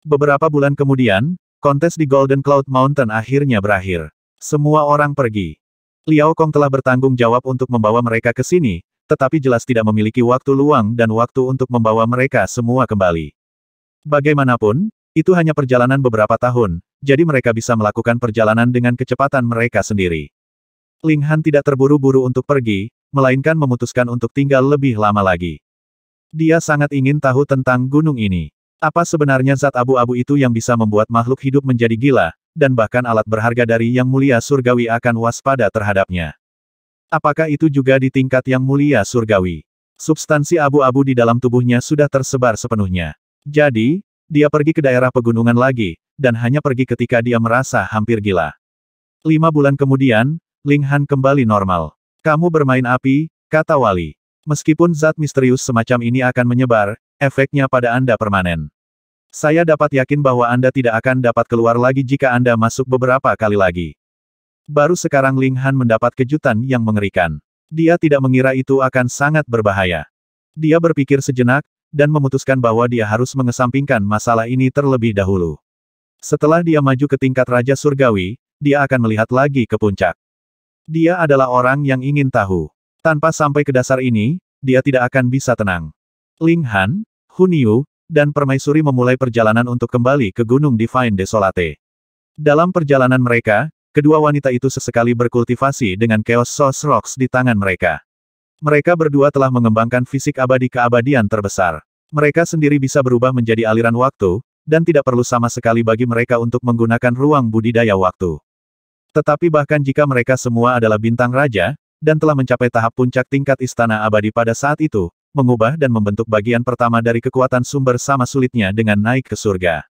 Beberapa bulan kemudian, kontes di Golden Cloud Mountain akhirnya berakhir. Semua orang pergi. Liao Kong telah bertanggung jawab untuk membawa mereka ke sini, tetapi jelas tidak memiliki waktu luang dan waktu untuk membawa mereka semua kembali. Bagaimanapun, itu hanya perjalanan beberapa tahun, jadi mereka bisa melakukan perjalanan dengan kecepatan mereka sendiri. Ling Han tidak terburu-buru untuk pergi, melainkan memutuskan untuk tinggal lebih lama lagi. Dia sangat ingin tahu tentang gunung ini. Apa sebenarnya zat abu-abu itu yang bisa membuat makhluk hidup menjadi gila, dan bahkan alat berharga dari Yang Mulia Surgawi akan waspada terhadapnya. Apakah itu juga di tingkat Yang Mulia Surgawi? Substansi abu-abu di dalam tubuhnya sudah tersebar sepenuhnya. Jadi, dia pergi ke daerah pegunungan lagi, dan hanya pergi ketika dia merasa hampir gila. Lima bulan kemudian, Ling Han kembali normal. Kamu bermain api, kata Wali. Meskipun zat misterius semacam ini akan menyebar, efeknya pada Anda permanen. Saya dapat yakin bahwa Anda tidak akan dapat keluar lagi jika Anda masuk beberapa kali lagi. Baru sekarang Ling Han mendapat kejutan yang mengerikan. Dia tidak mengira itu akan sangat berbahaya. Dia berpikir sejenak, dan memutuskan bahwa dia harus mengesampingkan masalah ini terlebih dahulu. Setelah dia maju ke tingkat Raja Surgawi, dia akan melihat lagi ke puncak. Dia adalah orang yang ingin tahu. Tanpa sampai ke dasar ini, dia tidak akan bisa tenang. Ling Han, Kuniu dan permaisuri memulai perjalanan untuk kembali ke Gunung Divine Desolate. Dalam perjalanan mereka, kedua wanita itu sesekali berkultivasi dengan Chaos Source Rocks di tangan mereka. Mereka berdua telah mengembangkan fisik abadi keabadian terbesar. Mereka sendiri bisa berubah menjadi aliran waktu, dan tidak perlu sama sekali bagi mereka untuk menggunakan ruang budidaya waktu. Tetapi bahkan jika mereka semua adalah bintang raja, dan telah mencapai tahap puncak tingkat istana abadi pada saat itu, mengubah dan membentuk bagian pertama dari kekuatan sumber sama sulitnya dengan naik ke surga.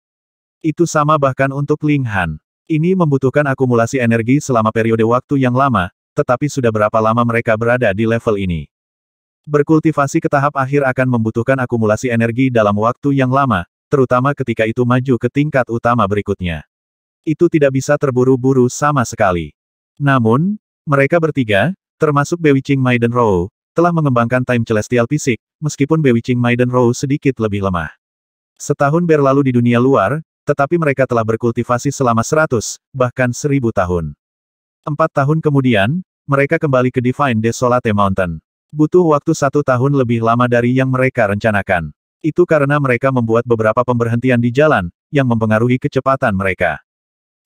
Itu sama bahkan untuk Ling Han. Ini membutuhkan akumulasi energi selama periode waktu yang lama, tetapi sudah berapa lama mereka berada di level ini. Berkultivasi ke tahap akhir akan membutuhkan akumulasi energi dalam waktu yang lama, terutama ketika itu maju ke tingkat utama berikutnya. Itu tidak bisa terburu-buru sama sekali. Namun, mereka bertiga, termasuk Bewiching Maiden Row, telah mengembangkan Time Celestial Fisik, meskipun Bewitching Maiden rose sedikit lebih lemah. Setahun berlalu di dunia luar, tetapi mereka telah berkultivasi selama seratus, bahkan seribu tahun. Empat tahun kemudian, mereka kembali ke Divine Desolate Mountain. Butuh waktu satu tahun lebih lama dari yang mereka rencanakan. Itu karena mereka membuat beberapa pemberhentian di jalan, yang mempengaruhi kecepatan mereka.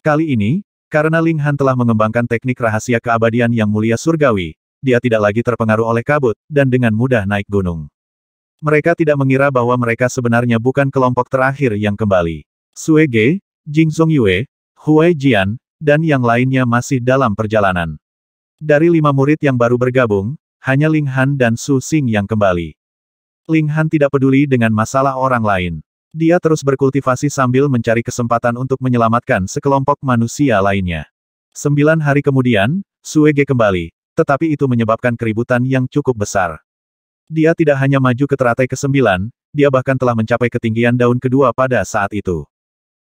Kali ini, karena Ling Han telah mengembangkan teknik rahasia keabadian yang mulia surgawi, dia tidak lagi terpengaruh oleh kabut, dan dengan mudah naik gunung. Mereka tidak mengira bahwa mereka sebenarnya bukan kelompok terakhir yang kembali. Sue Ge, Jing Song Yue, Huai Jian, dan yang lainnya masih dalam perjalanan. Dari lima murid yang baru bergabung, hanya Ling Han dan Su Xing yang kembali. Ling Han tidak peduli dengan masalah orang lain. Dia terus berkultivasi sambil mencari kesempatan untuk menyelamatkan sekelompok manusia lainnya. Sembilan hari kemudian, Suege kembali, tetapi itu menyebabkan keributan yang cukup besar. Dia tidak hanya maju ke teratai ke-9, dia bahkan telah mencapai ketinggian daun kedua pada saat itu.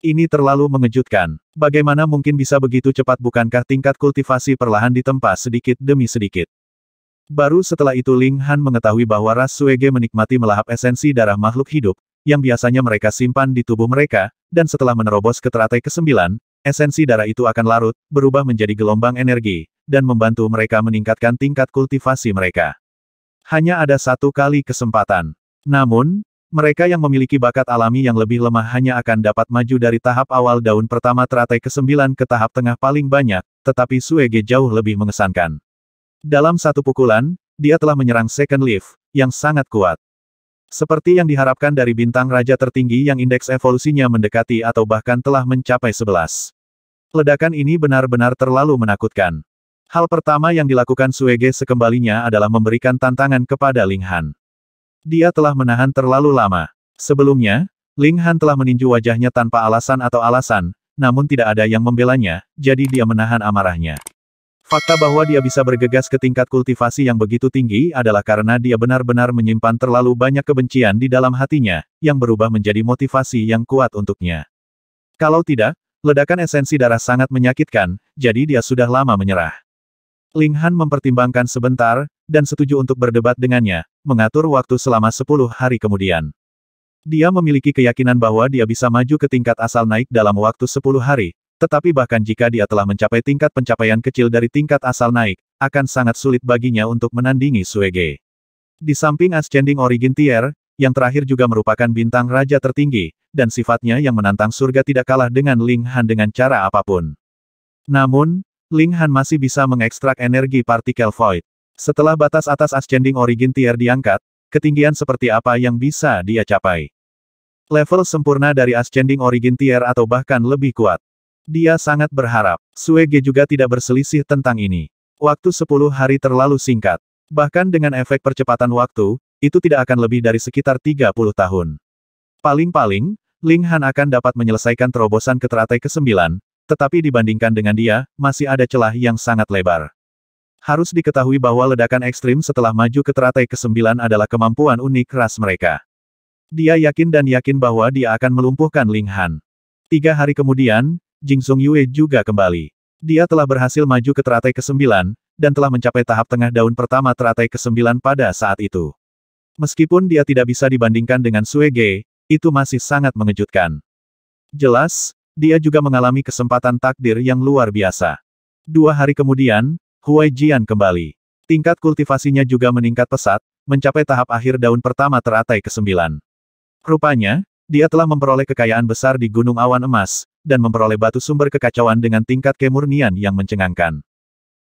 Ini terlalu mengejutkan. Bagaimana mungkin bisa begitu cepat bukankah tingkat kultivasi perlahan ditempa sedikit demi sedikit. Baru setelah itu Ling Han mengetahui bahwa ras Suege menikmati melahap esensi darah makhluk hidup, yang biasanya mereka simpan di tubuh mereka, dan setelah menerobos ke teratai ke-9, esensi darah itu akan larut, berubah menjadi gelombang energi, dan membantu mereka meningkatkan tingkat kultivasi mereka. Hanya ada satu kali kesempatan. Namun, mereka yang memiliki bakat alami yang lebih lemah hanya akan dapat maju dari tahap awal daun pertama teratai ke-9 ke tahap tengah paling banyak, tetapi Suege jauh lebih mengesankan. Dalam satu pukulan, dia telah menyerang Second Leaf, yang sangat kuat. Seperti yang diharapkan dari bintang raja tertinggi yang indeks evolusinya mendekati atau bahkan telah mencapai 11. Ledakan ini benar-benar terlalu menakutkan. Hal pertama yang dilakukan Suege sekembalinya adalah memberikan tantangan kepada Ling Han. Dia telah menahan terlalu lama. Sebelumnya, Ling Han telah meninju wajahnya tanpa alasan atau alasan, namun tidak ada yang membelanya, jadi dia menahan amarahnya. Fakta bahwa dia bisa bergegas ke tingkat kultivasi yang begitu tinggi adalah karena dia benar-benar menyimpan terlalu banyak kebencian di dalam hatinya, yang berubah menjadi motivasi yang kuat untuknya. Kalau tidak, ledakan esensi darah sangat menyakitkan, jadi dia sudah lama menyerah. Ling Han mempertimbangkan sebentar, dan setuju untuk berdebat dengannya, mengatur waktu selama 10 hari kemudian. Dia memiliki keyakinan bahwa dia bisa maju ke tingkat asal naik dalam waktu 10 hari, tetapi bahkan jika dia telah mencapai tingkat pencapaian kecil dari tingkat asal naik, akan sangat sulit baginya untuk menandingi Suege. Di samping Ascending Origin Tier, yang terakhir juga merupakan bintang raja tertinggi, dan sifatnya yang menantang surga tidak kalah dengan Ling Han dengan cara apapun. Namun, Ling Han masih bisa mengekstrak energi partikel void. Setelah batas atas Ascending Origin Tier diangkat, ketinggian seperti apa yang bisa dia capai? Level sempurna dari Ascending Origin Tier atau bahkan lebih kuat. Dia sangat berharap. Ge juga tidak berselisih tentang ini. Waktu 10 hari terlalu singkat. Bahkan dengan efek percepatan waktu, itu tidak akan lebih dari sekitar 30 tahun. Paling-paling, Ling Han akan dapat menyelesaikan terobosan ke teratai ke-9, tetapi dibandingkan dengan dia, masih ada celah yang sangat lebar. Harus diketahui bahwa ledakan ekstrim setelah maju ke teratai ke-9 adalah kemampuan unik ras mereka. Dia yakin dan yakin bahwa dia akan melumpuhkan Ling Han. Tiga hari kemudian, Jing Sung Yue juga kembali. Dia telah berhasil maju ke teratai ke-9, dan telah mencapai tahap tengah daun pertama teratai ke-9 pada saat itu. Meskipun dia tidak bisa dibandingkan dengan Sue itu masih sangat mengejutkan. Jelas, dia juga mengalami kesempatan takdir yang luar biasa. Dua hari kemudian, Huai Jian kembali. Tingkat kultivasinya juga meningkat pesat, mencapai tahap akhir daun pertama teratai ke-9. Rupanya, dia telah memperoleh kekayaan besar di Gunung Awan Emas, dan memperoleh batu sumber kekacauan dengan tingkat kemurnian yang mencengangkan.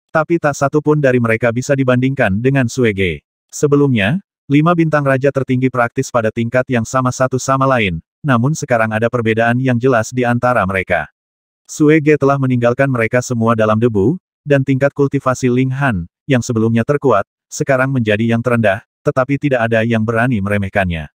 Tapi tak satu pun dari mereka bisa dibandingkan dengan Suege. Sebelumnya, lima bintang raja tertinggi praktis pada tingkat yang sama satu sama lain, namun sekarang ada perbedaan yang jelas di antara mereka. Ge telah meninggalkan mereka semua dalam debu, dan tingkat kultivasi Ling Han, yang sebelumnya terkuat, sekarang menjadi yang terendah, tetapi tidak ada yang berani meremehkannya.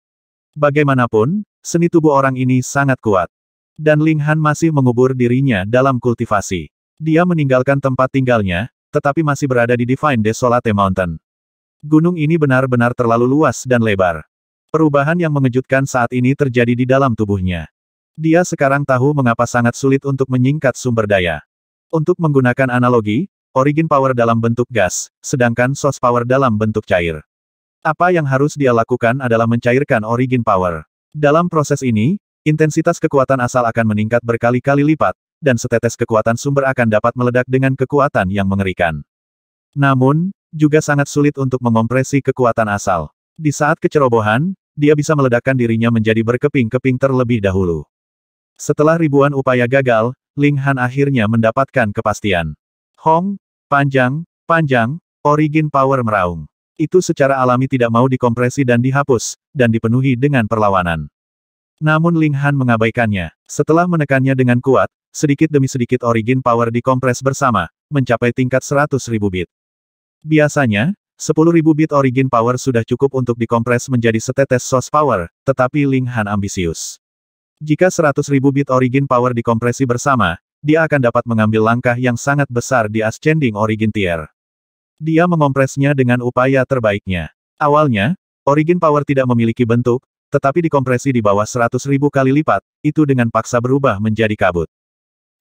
Bagaimanapun, seni tubuh orang ini sangat kuat. Dan Ling Han masih mengubur dirinya dalam kultivasi. Dia meninggalkan tempat tinggalnya, tetapi masih berada di Divine Desolate Mountain. Gunung ini benar-benar terlalu luas dan lebar. Perubahan yang mengejutkan saat ini terjadi di dalam tubuhnya. Dia sekarang tahu mengapa sangat sulit untuk menyingkat sumber daya. Untuk menggunakan analogi, origin power dalam bentuk gas, sedangkan source power dalam bentuk cair. Apa yang harus dia lakukan adalah mencairkan origin power. Dalam proses ini, intensitas kekuatan asal akan meningkat berkali-kali lipat, dan setetes kekuatan sumber akan dapat meledak dengan kekuatan yang mengerikan. Namun, juga sangat sulit untuk mengompresi kekuatan asal. Di saat kecerobohan, dia bisa meledakkan dirinya menjadi berkeping-keping terlebih dahulu. Setelah ribuan upaya gagal, Ling Han akhirnya mendapatkan kepastian. Hong, panjang, panjang, origin power meraung. Itu secara alami tidak mau dikompresi dan dihapus, dan dipenuhi dengan perlawanan. Namun Ling Han mengabaikannya. Setelah menekannya dengan kuat, sedikit demi sedikit origin power dikompres bersama, mencapai tingkat ribu bit. Biasanya, 10.000 bit origin power sudah cukup untuk dikompres menjadi setetes source power, tetapi Ling Han ambisius. Jika 100.000 bit origin power dikompresi bersama, dia akan dapat mengambil langkah yang sangat besar di ascending origin tier. Dia mengompresnya dengan upaya terbaiknya. Awalnya, origin power tidak memiliki bentuk, tetapi dikompresi di bawah 100.000 kali lipat, itu dengan paksa berubah menjadi kabut.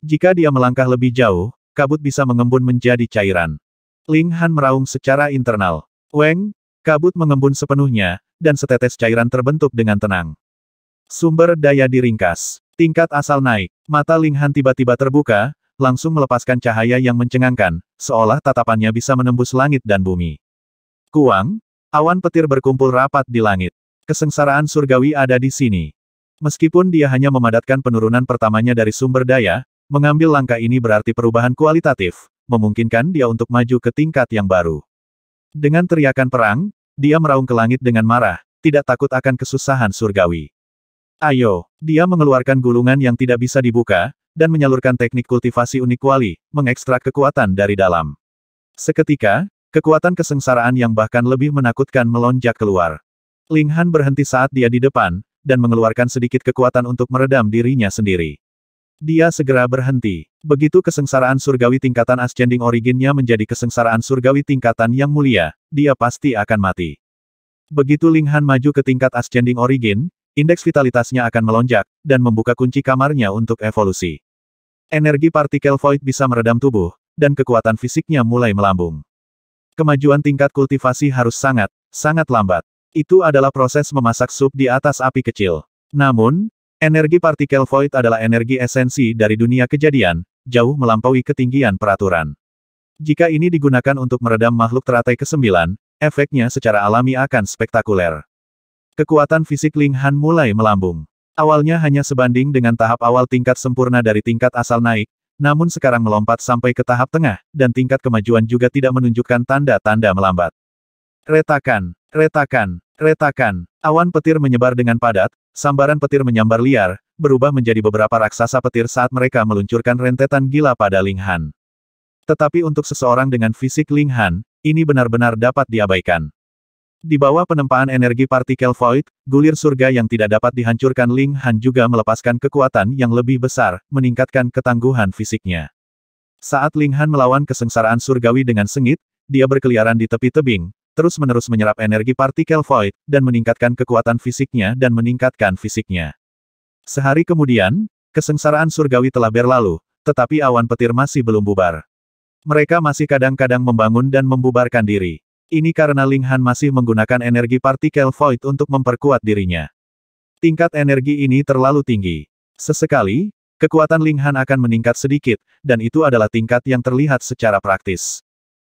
Jika dia melangkah lebih jauh, kabut bisa mengembun menjadi cairan. Ling Han meraung secara internal. Weng, kabut mengembun sepenuhnya, dan setetes cairan terbentuk dengan tenang. Sumber daya diringkas. Tingkat asal naik. Mata Ling Han tiba-tiba terbuka, langsung melepaskan cahaya yang mencengangkan, seolah tatapannya bisa menembus langit dan bumi. Kuang, awan petir berkumpul rapat di langit. Kesengsaraan surgawi ada di sini. Meskipun dia hanya memadatkan penurunan pertamanya dari sumber daya, mengambil langkah ini berarti perubahan kualitatif, memungkinkan dia untuk maju ke tingkat yang baru. Dengan teriakan perang, dia meraung ke langit dengan marah, tidak takut akan kesusahan surgawi. Ayo, dia mengeluarkan gulungan yang tidak bisa dibuka, dan menyalurkan teknik kultivasi unik Wali, mengekstrak kekuatan dari dalam. Seketika, kekuatan kesengsaraan yang bahkan lebih menakutkan melonjak keluar. Ling Han berhenti saat dia di depan, dan mengeluarkan sedikit kekuatan untuk meredam dirinya sendiri. Dia segera berhenti. Begitu kesengsaraan surgawi tingkatan ascending originnya menjadi kesengsaraan surgawi tingkatan yang mulia, dia pasti akan mati. Begitu Linghan maju ke tingkat ascending origin, indeks vitalitasnya akan melonjak, dan membuka kunci kamarnya untuk evolusi. Energi partikel void bisa meredam tubuh, dan kekuatan fisiknya mulai melambung. Kemajuan tingkat kultivasi harus sangat, sangat lambat. Itu adalah proses memasak sup di atas api kecil. Namun, Energi partikel void adalah energi esensi dari dunia kejadian, jauh melampaui ketinggian peraturan. Jika ini digunakan untuk meredam makhluk teratai ke-9, efeknya secara alami akan spektakuler. Kekuatan fisik Ling Han mulai melambung. Awalnya hanya sebanding dengan tahap awal tingkat sempurna dari tingkat asal naik, namun sekarang melompat sampai ke tahap tengah, dan tingkat kemajuan juga tidak menunjukkan tanda-tanda melambat. Retakan, retakan, retakan. Awan petir menyebar dengan padat, sambaran petir menyambar liar, berubah menjadi beberapa raksasa petir saat mereka meluncurkan rentetan gila pada Ling Han. Tetapi untuk seseorang dengan fisik Ling Han, ini benar-benar dapat diabaikan. Di bawah penempaan energi partikel void, gulir surga yang tidak dapat dihancurkan Ling Han juga melepaskan kekuatan yang lebih besar, meningkatkan ketangguhan fisiknya. Saat Ling Han melawan kesengsaraan surgawi dengan sengit, dia berkeliaran di tepi tebing, terus-menerus menyerap energi partikel void, dan meningkatkan kekuatan fisiknya dan meningkatkan fisiknya. Sehari kemudian, kesengsaraan surgawi telah berlalu, tetapi awan petir masih belum bubar. Mereka masih kadang-kadang membangun dan membubarkan diri. Ini karena Ling Han masih menggunakan energi partikel void untuk memperkuat dirinya. Tingkat energi ini terlalu tinggi. Sesekali, kekuatan Ling Han akan meningkat sedikit, dan itu adalah tingkat yang terlihat secara praktis.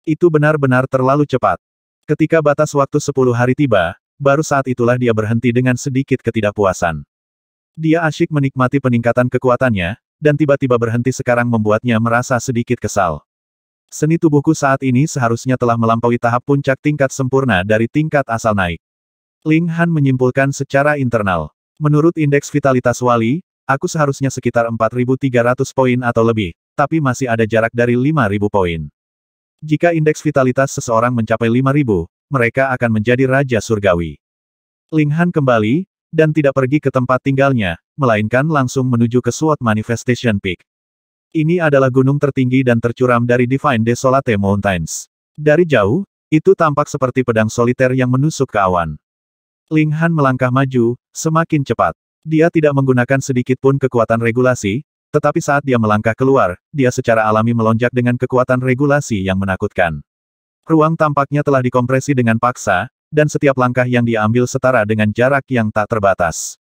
Itu benar-benar terlalu cepat. Ketika batas waktu 10 hari tiba, baru saat itulah dia berhenti dengan sedikit ketidakpuasan. Dia asyik menikmati peningkatan kekuatannya, dan tiba-tiba berhenti sekarang membuatnya merasa sedikit kesal. Seni tubuhku saat ini seharusnya telah melampaui tahap puncak tingkat sempurna dari tingkat asal naik. Ling Han menyimpulkan secara internal. Menurut indeks vitalitas Wali, aku seharusnya sekitar 4.300 poin atau lebih, tapi masih ada jarak dari 5.000 poin. Jika indeks vitalitas seseorang mencapai 5000, mereka akan menjadi raja surgawi. Ling Han kembali, dan tidak pergi ke tempat tinggalnya, melainkan langsung menuju ke SWOT Manifestation Peak. Ini adalah gunung tertinggi dan tercuram dari Divine Desolate Mountains. Dari jauh, itu tampak seperti pedang soliter yang menusuk ke awan. Ling Han melangkah maju, semakin cepat. Dia tidak menggunakan sedikit pun kekuatan regulasi, tetapi saat dia melangkah keluar, dia secara alami melonjak dengan kekuatan regulasi yang menakutkan. Ruang tampaknya telah dikompresi dengan paksa, dan setiap langkah yang diambil setara dengan jarak yang tak terbatas.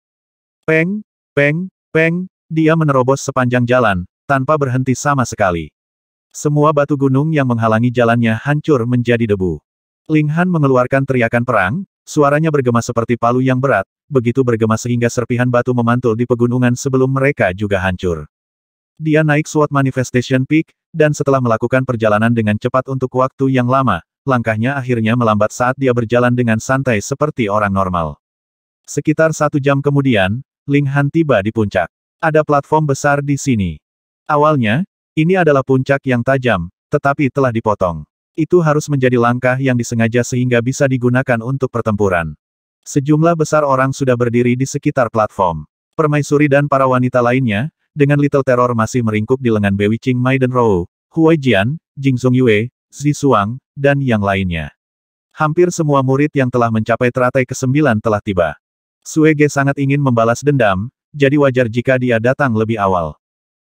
Peng, peng, peng, dia menerobos sepanjang jalan, tanpa berhenti sama sekali. Semua batu gunung yang menghalangi jalannya hancur menjadi debu. Ling Han mengeluarkan teriakan perang, suaranya bergema seperti palu yang berat, begitu bergema sehingga serpihan batu memantul di pegunungan sebelum mereka juga hancur. Dia naik SWAT Manifestation Peak, dan setelah melakukan perjalanan dengan cepat untuk waktu yang lama, langkahnya akhirnya melambat saat dia berjalan dengan santai seperti orang normal. Sekitar satu jam kemudian, Ling Han tiba di puncak. Ada platform besar di sini. Awalnya, ini adalah puncak yang tajam, tetapi telah dipotong. Itu harus menjadi langkah yang disengaja sehingga bisa digunakan untuk pertempuran. Sejumlah besar orang sudah berdiri di sekitar platform. Permaisuri dan para wanita lainnya, dengan Little Terror masih meringkuk di lengan Bewi Qing Mai dan Rou, Huai Jian, Jing Song Yue, Zi Suang, dan yang lainnya. Hampir semua murid yang telah mencapai teratai ke-9 telah tiba. Ge sangat ingin membalas dendam, jadi wajar jika dia datang lebih awal.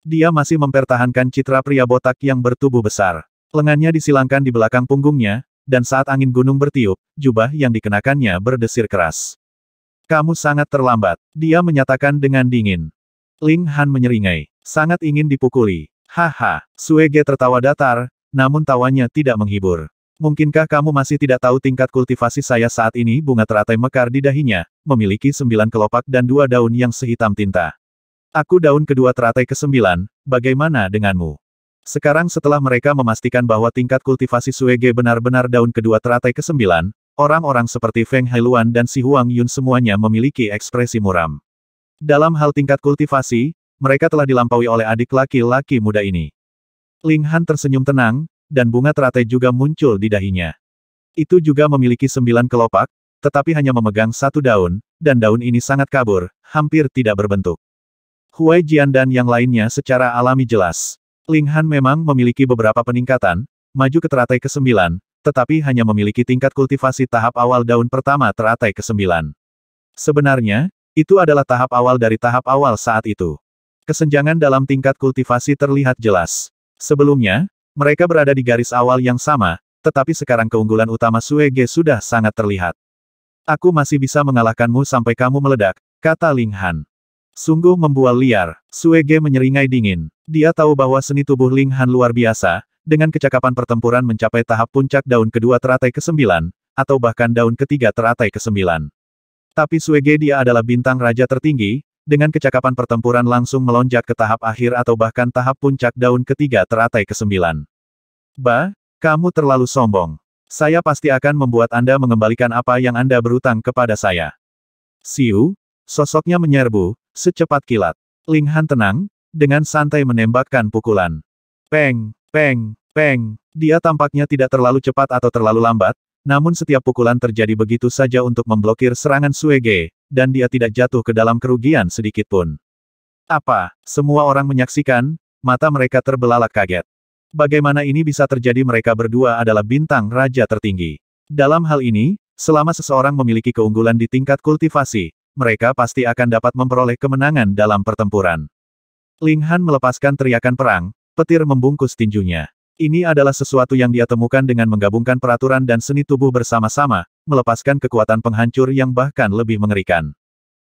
Dia masih mempertahankan citra pria botak yang bertubuh besar. Lengannya disilangkan di belakang punggungnya, dan saat angin gunung bertiup, jubah yang dikenakannya berdesir keras. Kamu sangat terlambat, dia menyatakan dengan dingin. Ling Han menyeringai. Sangat ingin dipukuli. Haha, Suege tertawa datar, namun tawanya tidak menghibur. Mungkinkah kamu masih tidak tahu tingkat kultivasi saya saat ini bunga teratai mekar di dahinya, memiliki sembilan kelopak dan dua daun yang sehitam tinta. Aku daun kedua teratai kesembilan, bagaimana denganmu? Sekarang setelah mereka memastikan bahwa tingkat kultivasi Suege benar-benar daun kedua teratai kesembilan, orang-orang seperti Feng Hailuan dan Si Huang Yun semuanya memiliki ekspresi muram. Dalam hal tingkat kultivasi, mereka telah dilampaui oleh adik laki-laki muda ini. Ling Han tersenyum tenang, dan bunga teratai juga muncul di dahinya. Itu juga memiliki sembilan kelopak, tetapi hanya memegang satu daun, dan daun ini sangat kabur, hampir tidak berbentuk. Huai Jian dan yang lainnya secara alami jelas. Ling Han memang memiliki beberapa peningkatan, maju ke teratai ke-9, tetapi hanya memiliki tingkat kultivasi tahap awal daun pertama teratai ke-9. Sebenarnya, itu adalah tahap awal dari tahap awal saat itu. Kesenjangan dalam tingkat kultivasi terlihat jelas. Sebelumnya, mereka berada di garis awal yang sama, tetapi sekarang keunggulan utama Suege sudah sangat terlihat. Aku masih bisa mengalahkanmu sampai kamu meledak, kata Ling Han. Sungguh membual liar, Suege menyeringai dingin. Dia tahu bahwa seni tubuh Ling Han luar biasa, dengan kecakapan pertempuran mencapai tahap puncak daun kedua teratai ke-9, atau bahkan daun ketiga teratai ke-9. Tapi Suege dia adalah bintang raja tertinggi, dengan kecakapan pertempuran langsung melonjak ke tahap akhir atau bahkan tahap puncak daun ketiga teratai kesembilan. Ba, kamu terlalu sombong. Saya pasti akan membuat Anda mengembalikan apa yang Anda berutang kepada saya. Siu, sosoknya menyerbu, secepat kilat. Linghan tenang, dengan santai menembakkan pukulan. Peng, peng, peng, dia tampaknya tidak terlalu cepat atau terlalu lambat, namun setiap pukulan terjadi begitu saja untuk memblokir serangan Suege, dan dia tidak jatuh ke dalam kerugian sedikit pun. Apa? Semua orang menyaksikan, mata mereka terbelalak kaget. Bagaimana ini bisa terjadi mereka berdua adalah bintang raja tertinggi. Dalam hal ini, selama seseorang memiliki keunggulan di tingkat kultivasi, mereka pasti akan dapat memperoleh kemenangan dalam pertempuran. Ling Han melepaskan teriakan perang, petir membungkus tinjunya. Ini adalah sesuatu yang dia temukan dengan menggabungkan peraturan dan seni tubuh bersama-sama, melepaskan kekuatan penghancur yang bahkan lebih mengerikan.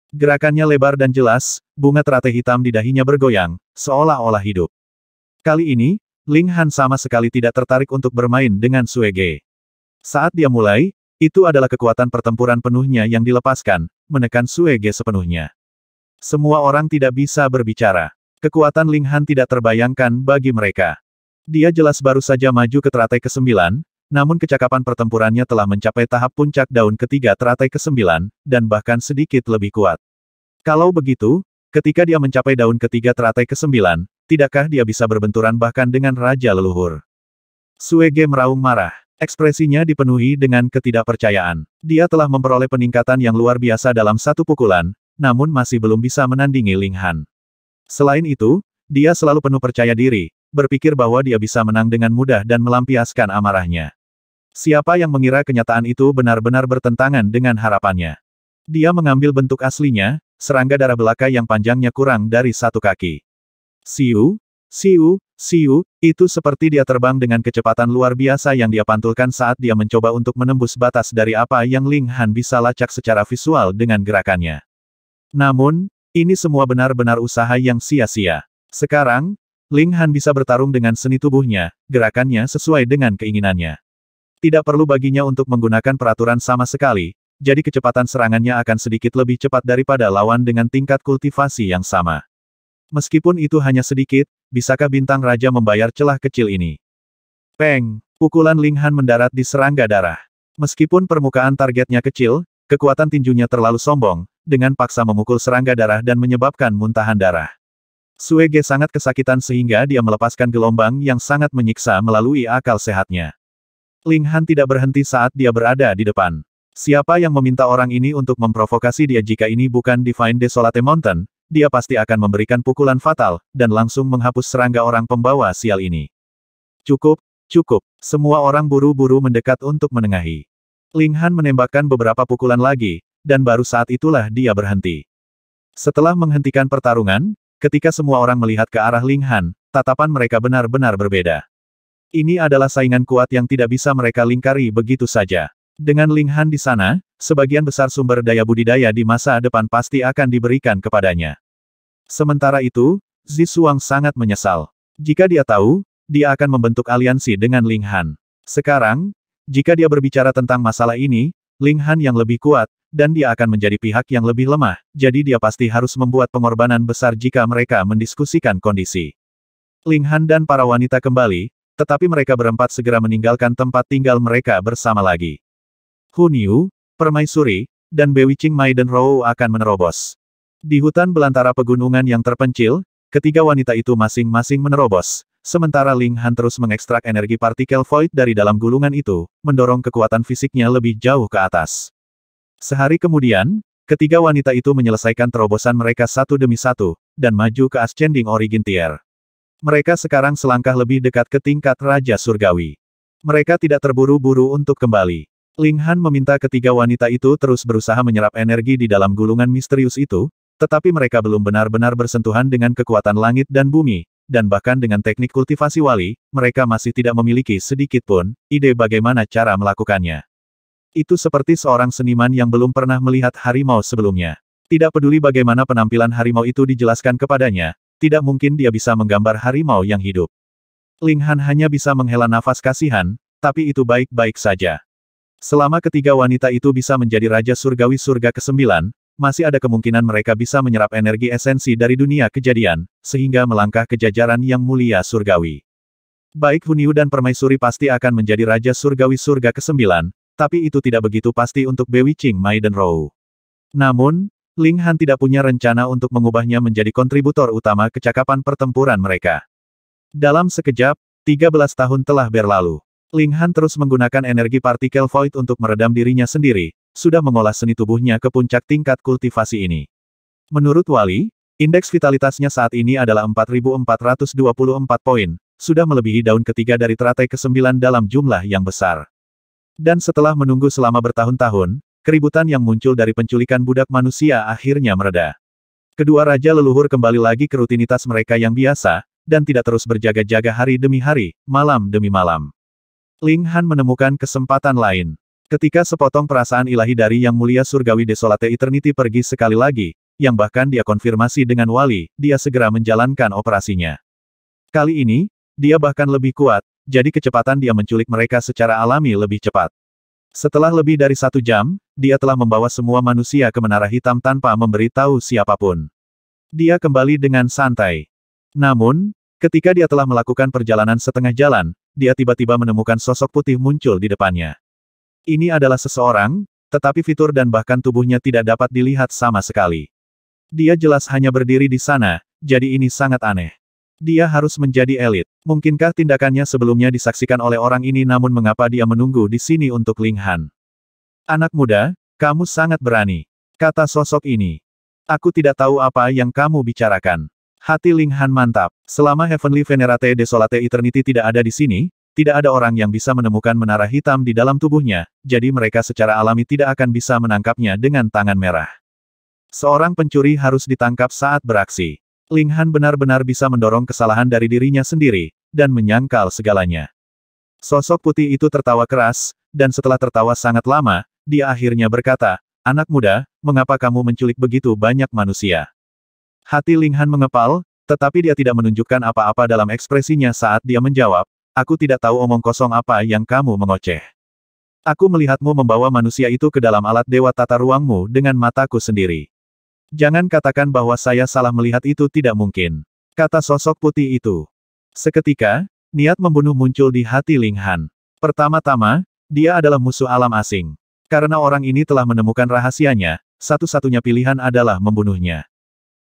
Gerakannya lebar dan jelas, bunga teratai hitam di dahinya bergoyang, seolah-olah hidup. Kali ini, Ling Han sama sekali tidak tertarik untuk bermain dengan Suege. Saat dia mulai, itu adalah kekuatan pertempuran penuhnya yang dilepaskan, menekan Suege sepenuhnya. Semua orang tidak bisa berbicara. Kekuatan Ling Han tidak terbayangkan bagi mereka. Dia jelas baru saja maju ke teratai ke-9, namun kecakapan pertempurannya telah mencapai tahap puncak daun ketiga teratai ke-9, dan bahkan sedikit lebih kuat. Kalau begitu, ketika dia mencapai daun ketiga teratai ke-9, tidakkah dia bisa berbenturan bahkan dengan Raja Leluhur? Suege meraung marah. Ekspresinya dipenuhi dengan ketidakpercayaan. Dia telah memperoleh peningkatan yang luar biasa dalam satu pukulan, namun masih belum bisa menandingi Ling Han. Selain itu, dia selalu penuh percaya diri, berpikir bahwa dia bisa menang dengan mudah dan melampiaskan amarahnya. Siapa yang mengira kenyataan itu benar-benar bertentangan dengan harapannya? Dia mengambil bentuk aslinya, serangga darah belaka yang panjangnya kurang dari satu kaki. Siu, siu, siu, itu seperti dia terbang dengan kecepatan luar biasa yang dia pantulkan saat dia mencoba untuk menembus batas dari apa yang Ling Han bisa lacak secara visual dengan gerakannya. Namun, ini semua benar-benar usaha yang sia-sia. Sekarang, Ling Han bisa bertarung dengan seni tubuhnya, gerakannya sesuai dengan keinginannya. Tidak perlu baginya untuk menggunakan peraturan sama sekali, jadi kecepatan serangannya akan sedikit lebih cepat daripada lawan dengan tingkat kultivasi yang sama. Meskipun itu hanya sedikit, bisakah bintang raja membayar celah kecil ini? Peng, pukulan Ling Han mendarat di serangga darah. Meskipun permukaan targetnya kecil, kekuatan tinjunya terlalu sombong, dengan paksa memukul serangga darah dan menyebabkan muntahan darah. Suege sangat kesakitan sehingga dia melepaskan gelombang yang sangat menyiksa melalui akal sehatnya. Ling Han tidak berhenti saat dia berada di depan. Siapa yang meminta orang ini untuk memprovokasi dia jika ini bukan Divine Desolate Mountain, dia pasti akan memberikan pukulan fatal, dan langsung menghapus serangga orang pembawa sial ini. Cukup, cukup, semua orang buru-buru mendekat untuk menengahi. Ling Han menembakkan beberapa pukulan lagi, dan baru saat itulah dia berhenti. Setelah menghentikan pertarungan, Ketika semua orang melihat ke arah Ling Han, tatapan mereka benar-benar berbeda. Ini adalah saingan kuat yang tidak bisa mereka lingkari begitu saja. Dengan Ling Han di sana, sebagian besar sumber daya budidaya di masa depan pasti akan diberikan kepadanya. Sementara itu, Zisuang sangat menyesal. Jika dia tahu, dia akan membentuk aliansi dengan Ling Han. Sekarang, jika dia berbicara tentang masalah ini, Ling Han yang lebih kuat, dan dia akan menjadi pihak yang lebih lemah, jadi dia pasti harus membuat pengorbanan besar jika mereka mendiskusikan kondisi. Ling Han dan para wanita kembali, tetapi mereka berempat segera meninggalkan tempat tinggal mereka bersama lagi. Huniu, Permaisuri, dan Mai Maiden Row akan menerobos. Di hutan belantara pegunungan yang terpencil, ketiga wanita itu masing-masing menerobos, Sementara Ling Han terus mengekstrak energi partikel void dari dalam gulungan itu, mendorong kekuatan fisiknya lebih jauh ke atas. Sehari kemudian, ketiga wanita itu menyelesaikan terobosan mereka satu demi satu, dan maju ke Ascending Origin Tier. Mereka sekarang selangkah lebih dekat ke tingkat Raja Surgawi. Mereka tidak terburu-buru untuk kembali. Ling Han meminta ketiga wanita itu terus berusaha menyerap energi di dalam gulungan misterius itu, tetapi mereka belum benar-benar bersentuhan dengan kekuatan langit dan bumi, dan bahkan dengan teknik kultivasi wali, mereka masih tidak memiliki sedikit pun ide bagaimana cara melakukannya. Itu seperti seorang seniman yang belum pernah melihat harimau sebelumnya. Tidak peduli bagaimana penampilan harimau itu dijelaskan kepadanya, tidak mungkin dia bisa menggambar harimau yang hidup. Ling Han hanya bisa menghela nafas kasihan, tapi itu baik-baik saja. Selama ketiga wanita itu bisa menjadi Raja Surgawi Surga ke-9, masih ada kemungkinan mereka bisa menyerap energi esensi dari dunia kejadian, sehingga melangkah ke jajaran yang mulia surgawi. Baik Huniu dan Permaisuri pasti akan menjadi Raja Surgawi Surga ke-9, tapi itu tidak begitu pasti untuk Bewi Ching Mai dan Rou. Namun, Ling Han tidak punya rencana untuk mengubahnya menjadi kontributor utama kecakapan pertempuran mereka. Dalam sekejap, 13 tahun telah berlalu. Ling Han terus menggunakan energi partikel void untuk meredam dirinya sendiri, sudah mengolah seni tubuhnya ke puncak tingkat kultivasi ini. Menurut Wali, indeks vitalitasnya saat ini adalah 4.424 poin, sudah melebihi daun ketiga dari teratai ke-9 dalam jumlah yang besar. Dan setelah menunggu selama bertahun-tahun, keributan yang muncul dari penculikan budak manusia akhirnya mereda. Kedua raja leluhur kembali lagi ke rutinitas mereka yang biasa, dan tidak terus berjaga-jaga hari demi hari, malam demi malam. Ling Han menemukan kesempatan lain. Ketika sepotong perasaan ilahi dari Yang Mulia Surgawi Desolate Eternity pergi sekali lagi, yang bahkan dia konfirmasi dengan Wali, dia segera menjalankan operasinya. Kali ini, dia bahkan lebih kuat, jadi kecepatan dia menculik mereka secara alami lebih cepat. Setelah lebih dari satu jam, dia telah membawa semua manusia ke Menara Hitam tanpa memberitahu siapapun. Dia kembali dengan santai. Namun, ketika dia telah melakukan perjalanan setengah jalan, dia tiba-tiba menemukan sosok putih muncul di depannya. Ini adalah seseorang, tetapi fitur dan bahkan tubuhnya tidak dapat dilihat sama sekali. Dia jelas hanya berdiri di sana, jadi ini sangat aneh. Dia harus menjadi elit. Mungkinkah tindakannya sebelumnya disaksikan oleh orang ini namun mengapa dia menunggu di sini untuk Ling Han? Anak muda, kamu sangat berani. Kata sosok ini. Aku tidak tahu apa yang kamu bicarakan. Hati Ling Han mantap. Selama Heavenly Venerate Desolate Eternity tidak ada di sini, tidak ada orang yang bisa menemukan menara hitam di dalam tubuhnya, jadi mereka secara alami tidak akan bisa menangkapnya dengan tangan merah. Seorang pencuri harus ditangkap saat beraksi. Ling Han benar-benar bisa mendorong kesalahan dari dirinya sendiri, dan menyangkal segalanya. Sosok putih itu tertawa keras, dan setelah tertawa sangat lama, dia akhirnya berkata, Anak muda, mengapa kamu menculik begitu banyak manusia? Hati Ling Han mengepal, tetapi dia tidak menunjukkan apa-apa dalam ekspresinya saat dia menjawab, Aku tidak tahu omong kosong apa yang kamu mengoceh. Aku melihatmu membawa manusia itu ke dalam alat dewa tata ruangmu dengan mataku sendiri. Jangan katakan bahwa saya salah melihat itu tidak mungkin. Kata sosok putih itu. Seketika, niat membunuh muncul di hati Ling Han. Pertama-tama, dia adalah musuh alam asing. Karena orang ini telah menemukan rahasianya, satu-satunya pilihan adalah membunuhnya.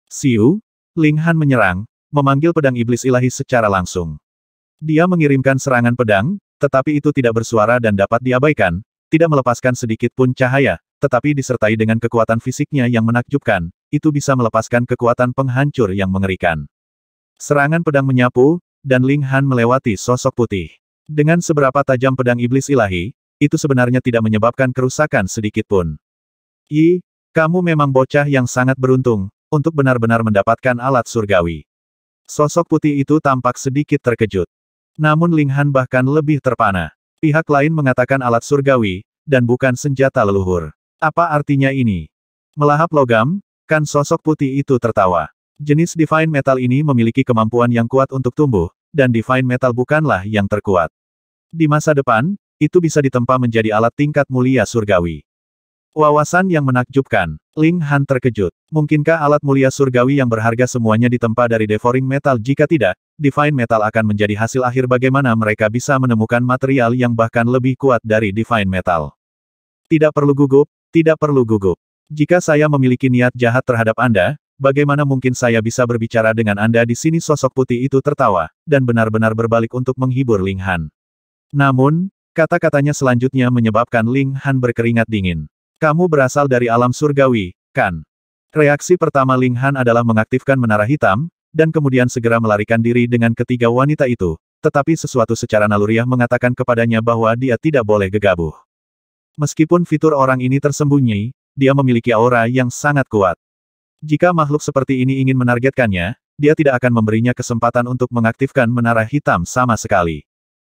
Siu, Ling Han menyerang, memanggil pedang iblis ilahi secara langsung. Dia mengirimkan serangan pedang, tetapi itu tidak bersuara dan dapat diabaikan, tidak melepaskan sedikit pun cahaya, tetapi disertai dengan kekuatan fisiknya yang menakjubkan, itu bisa melepaskan kekuatan penghancur yang mengerikan. Serangan pedang menyapu, dan Ling Han melewati sosok putih. Dengan seberapa tajam pedang iblis ilahi, itu sebenarnya tidak menyebabkan kerusakan sedikit pun. Yi, kamu memang bocah yang sangat beruntung, untuk benar-benar mendapatkan alat surgawi. Sosok putih itu tampak sedikit terkejut. Namun Ling Han bahkan lebih terpana. Pihak lain mengatakan alat surgawi, dan bukan senjata leluhur. Apa artinya ini? Melahap logam, kan sosok putih itu tertawa. Jenis Divine Metal ini memiliki kemampuan yang kuat untuk tumbuh, dan Divine Metal bukanlah yang terkuat. Di masa depan, itu bisa ditempa menjadi alat tingkat mulia surgawi. Wawasan yang menakjubkan. Ling Han terkejut. Mungkinkah alat mulia surgawi yang berharga semuanya ditempa dari devouring metal jika tidak, Divine Metal akan menjadi hasil akhir bagaimana mereka bisa menemukan material yang bahkan lebih kuat dari Divine Metal. Tidak perlu gugup, tidak perlu gugup. Jika saya memiliki niat jahat terhadap Anda, bagaimana mungkin saya bisa berbicara dengan Anda di sini sosok putih itu tertawa, dan benar-benar berbalik untuk menghibur Ling Han. Namun, kata-katanya selanjutnya menyebabkan Ling Han berkeringat dingin. Kamu berasal dari alam surgawi, kan? Reaksi pertama Ling Han adalah mengaktifkan menara hitam, dan kemudian segera melarikan diri dengan ketiga wanita itu, tetapi sesuatu secara naluriah mengatakan kepadanya bahwa dia tidak boleh gegabah. Meskipun fitur orang ini tersembunyi, dia memiliki aura yang sangat kuat. Jika makhluk seperti ini ingin menargetkannya, dia tidak akan memberinya kesempatan untuk mengaktifkan menara hitam sama sekali.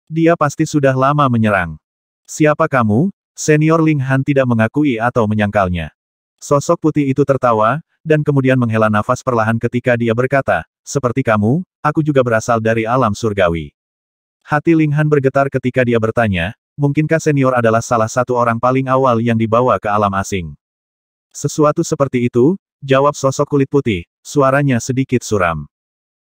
Dia pasti sudah lama menyerang. Siapa kamu? Senior Ling Han tidak mengakui atau menyangkalnya. Sosok putih itu tertawa, dan kemudian menghela nafas perlahan ketika dia berkata, seperti kamu, aku juga berasal dari alam surgawi. Hati Ling Han bergetar ketika dia bertanya, Mungkinkah senior adalah salah satu orang paling awal yang dibawa ke alam asing? Sesuatu seperti itu, jawab sosok kulit putih, suaranya sedikit suram.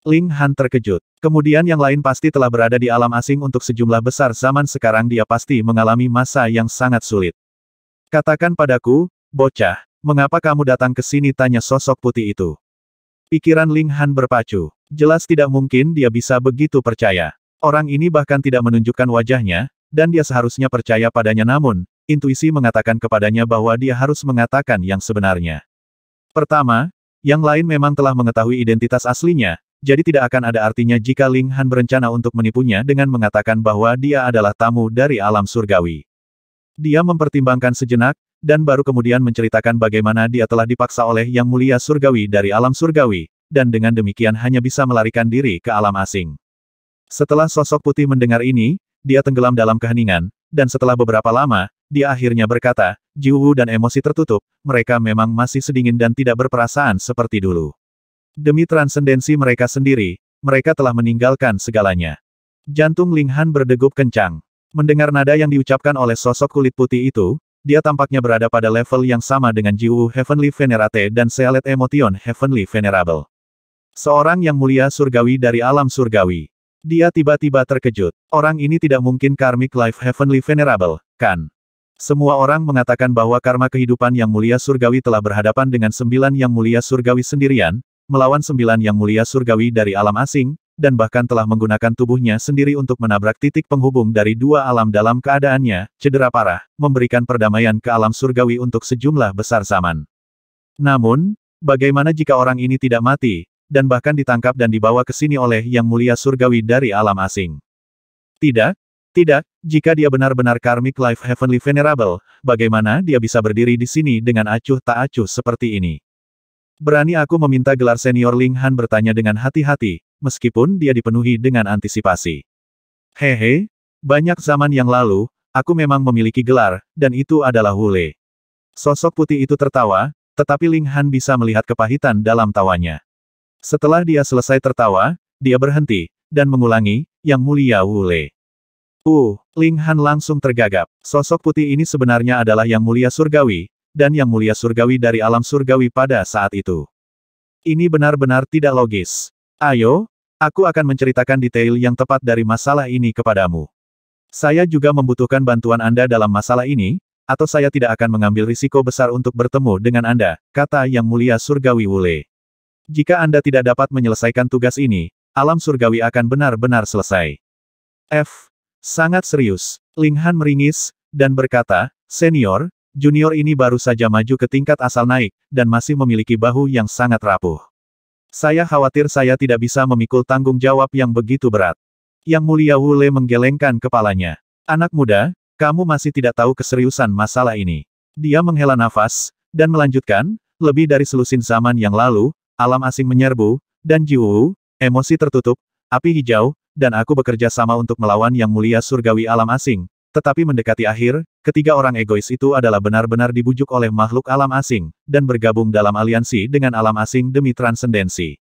Ling Han terkejut. Kemudian yang lain pasti telah berada di alam asing untuk sejumlah besar zaman sekarang dia pasti mengalami masa yang sangat sulit. Katakan padaku, bocah, mengapa kamu datang ke sini tanya sosok putih itu. Pikiran Ling Han berpacu. Jelas tidak mungkin dia bisa begitu percaya. Orang ini bahkan tidak menunjukkan wajahnya, dan dia seharusnya percaya padanya namun, intuisi mengatakan kepadanya bahwa dia harus mengatakan yang sebenarnya. Pertama, yang lain memang telah mengetahui identitas aslinya, jadi tidak akan ada artinya jika Ling Han berencana untuk menipunya dengan mengatakan bahwa dia adalah tamu dari alam surgawi. Dia mempertimbangkan sejenak, dan baru kemudian menceritakan bagaimana dia telah dipaksa oleh Yang Mulia Surgawi dari alam surgawi, dan dengan demikian hanya bisa melarikan diri ke alam asing. Setelah sosok putih mendengar ini, dia tenggelam dalam keheningan, dan setelah beberapa lama, dia akhirnya berkata, Jiwu dan emosi tertutup, mereka memang masih sedingin dan tidak berperasaan seperti dulu. Demi transendensi mereka sendiri, mereka telah meninggalkan segalanya. Jantung Ling Han berdegup kencang. Mendengar nada yang diucapkan oleh sosok kulit putih itu, dia tampaknya berada pada level yang sama dengan Jiwu Heavenly Venerate dan Sealet Emotion Heavenly Venerable. Seorang yang mulia surgawi dari alam surgawi. Dia tiba-tiba terkejut. Orang ini tidak mungkin karmic life heavenly venerable, kan? Semua orang mengatakan bahwa karma kehidupan yang mulia surgawi telah berhadapan dengan sembilan yang mulia surgawi sendirian, melawan sembilan yang mulia surgawi dari alam asing, dan bahkan telah menggunakan tubuhnya sendiri untuk menabrak titik penghubung dari dua alam dalam keadaannya, cedera parah, memberikan perdamaian ke alam surgawi untuk sejumlah besar zaman. Namun, bagaimana jika orang ini tidak mati, dan bahkan ditangkap dan dibawa ke sini oleh Yang Mulia Surgawi dari alam asing. Tidak, tidak, jika dia benar-benar karmic life heavenly venerable, bagaimana dia bisa berdiri di sini dengan acuh tak acuh seperti ini? Berani aku meminta gelar senior Ling Han bertanya dengan hati-hati, meskipun dia dipenuhi dengan antisipasi. Hehe, banyak zaman yang lalu, aku memang memiliki gelar, dan itu adalah Hule. Sosok putih itu tertawa, tetapi Ling Han bisa melihat kepahitan dalam tawanya. Setelah dia selesai tertawa, dia berhenti, dan mengulangi, Yang Mulia Wule. Uh, Ling Han langsung tergagap. Sosok putih ini sebenarnya adalah Yang Mulia Surgawi, dan Yang Mulia Surgawi dari alam surgawi pada saat itu. Ini benar-benar tidak logis. Ayo, aku akan menceritakan detail yang tepat dari masalah ini kepadamu. Saya juga membutuhkan bantuan Anda dalam masalah ini, atau saya tidak akan mengambil risiko besar untuk bertemu dengan Anda, kata Yang Mulia Surgawi Wule. Jika Anda tidak dapat menyelesaikan tugas ini, alam surgawi akan benar-benar selesai. F. Sangat serius. Ling Han meringis, dan berkata, Senior, junior ini baru saja maju ke tingkat asal naik, dan masih memiliki bahu yang sangat rapuh. Saya khawatir saya tidak bisa memikul tanggung jawab yang begitu berat. Yang mulia Wule menggelengkan kepalanya. Anak muda, kamu masih tidak tahu keseriusan masalah ini. Dia menghela nafas, dan melanjutkan, lebih dari selusin zaman yang lalu, alam asing menyerbu, dan Jiwu, emosi tertutup, api hijau, dan aku bekerja sama untuk melawan yang mulia surgawi alam asing. Tetapi mendekati akhir, ketiga orang egois itu adalah benar-benar dibujuk oleh makhluk alam asing, dan bergabung dalam aliansi dengan alam asing demi transendensi.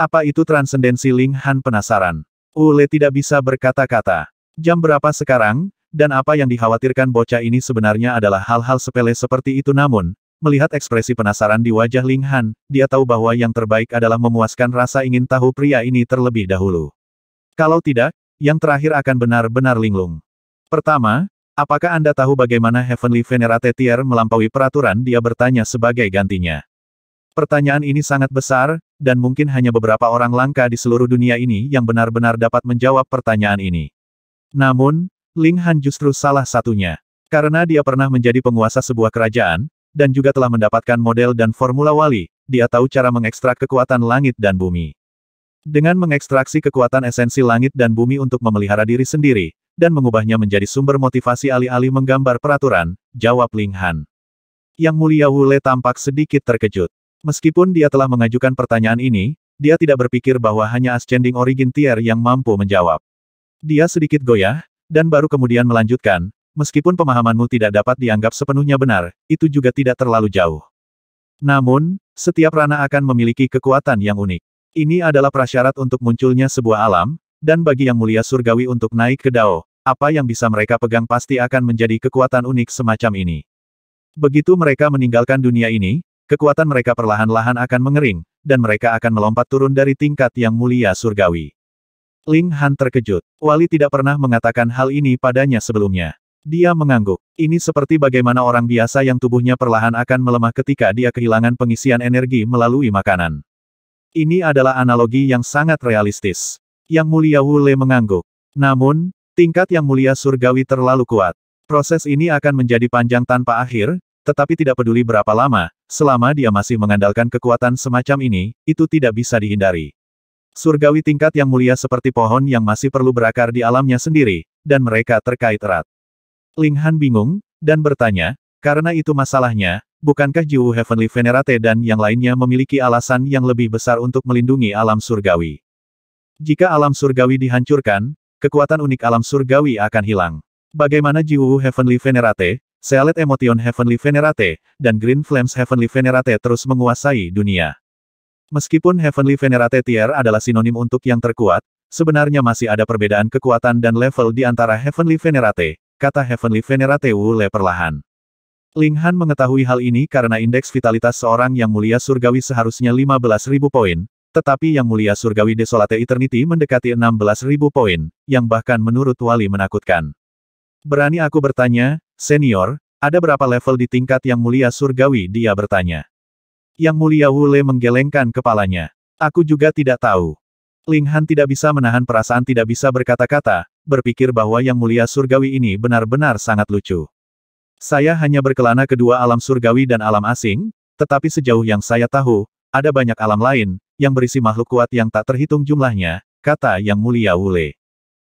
Apa itu transendensi Ling Han penasaran? Ule tidak bisa berkata-kata. Jam berapa sekarang? Dan apa yang dikhawatirkan bocah ini sebenarnya adalah hal-hal sepele seperti itu namun, Melihat ekspresi penasaran di wajah Ling Han, dia tahu bahwa yang terbaik adalah memuaskan rasa ingin tahu pria ini terlebih dahulu. Kalau tidak, yang terakhir akan benar-benar linglung. Pertama, apakah Anda tahu bagaimana Heavenly Venerate Tier melampaui peraturan dia bertanya sebagai gantinya? Pertanyaan ini sangat besar, dan mungkin hanya beberapa orang langka di seluruh dunia ini yang benar-benar dapat menjawab pertanyaan ini. Namun, Ling Han justru salah satunya. Karena dia pernah menjadi penguasa sebuah kerajaan, dan juga telah mendapatkan model dan formula wali, dia tahu cara mengekstrak kekuatan langit dan bumi. Dengan mengekstraksi kekuatan esensi langit dan bumi untuk memelihara diri sendiri, dan mengubahnya menjadi sumber motivasi alih-alih menggambar peraturan, jawab Ling Han. Yang mulia Wule tampak sedikit terkejut. Meskipun dia telah mengajukan pertanyaan ini, dia tidak berpikir bahwa hanya Ascending Origin Tier yang mampu menjawab. Dia sedikit goyah, dan baru kemudian melanjutkan, meskipun pemahamanmu tidak dapat dianggap sepenuhnya benar, itu juga tidak terlalu jauh. Namun, setiap rana akan memiliki kekuatan yang unik. Ini adalah prasyarat untuk munculnya sebuah alam, dan bagi yang mulia surgawi untuk naik ke Dao, apa yang bisa mereka pegang pasti akan menjadi kekuatan unik semacam ini. Begitu mereka meninggalkan dunia ini, kekuatan mereka perlahan-lahan akan mengering, dan mereka akan melompat turun dari tingkat yang mulia surgawi. Ling Han terkejut. Wali tidak pernah mengatakan hal ini padanya sebelumnya. Dia mengangguk. Ini seperti bagaimana orang biasa yang tubuhnya perlahan akan melemah ketika dia kehilangan pengisian energi melalui makanan. Ini adalah analogi yang sangat realistis. Yang mulia Wule mengangguk. Namun, tingkat yang mulia surgawi terlalu kuat. Proses ini akan menjadi panjang tanpa akhir, tetapi tidak peduli berapa lama, selama dia masih mengandalkan kekuatan semacam ini, itu tidak bisa dihindari. Surgawi tingkat yang mulia seperti pohon yang masih perlu berakar di alamnya sendiri, dan mereka terkait erat. Ling Han bingung, dan bertanya, karena itu masalahnya, bukankah Jiwu Heavenly Venerate dan yang lainnya memiliki alasan yang lebih besar untuk melindungi alam surgawi? Jika alam surgawi dihancurkan, kekuatan unik alam surgawi akan hilang. Bagaimana Jiwu Heavenly Venerate, Sealet Emotion Heavenly Venerate, dan Green Flames Heavenly Venerate terus menguasai dunia? Meskipun Heavenly Venerate Tier adalah sinonim untuk yang terkuat, sebenarnya masih ada perbedaan kekuatan dan level di antara Heavenly Venerate, kata Heavenly Venerateu Le perlahan. Ling Han mengetahui hal ini karena indeks vitalitas seorang yang mulia surgawi seharusnya 15.000 poin, tetapi yang mulia surgawi Desolate Eternity mendekati 16.000 poin, yang bahkan menurut Wali menakutkan. Berani aku bertanya, senior, ada berapa level di tingkat yang mulia surgawi dia bertanya. Yang mulia Wu Wule menggelengkan kepalanya. Aku juga tidak tahu. Ling Han tidak bisa menahan perasaan tidak bisa berkata-kata, berpikir bahwa yang mulia surgawi ini benar-benar sangat lucu. Saya hanya berkelana kedua alam surgawi dan alam asing, tetapi sejauh yang saya tahu, ada banyak alam lain, yang berisi makhluk kuat yang tak terhitung jumlahnya, kata yang mulia Wule.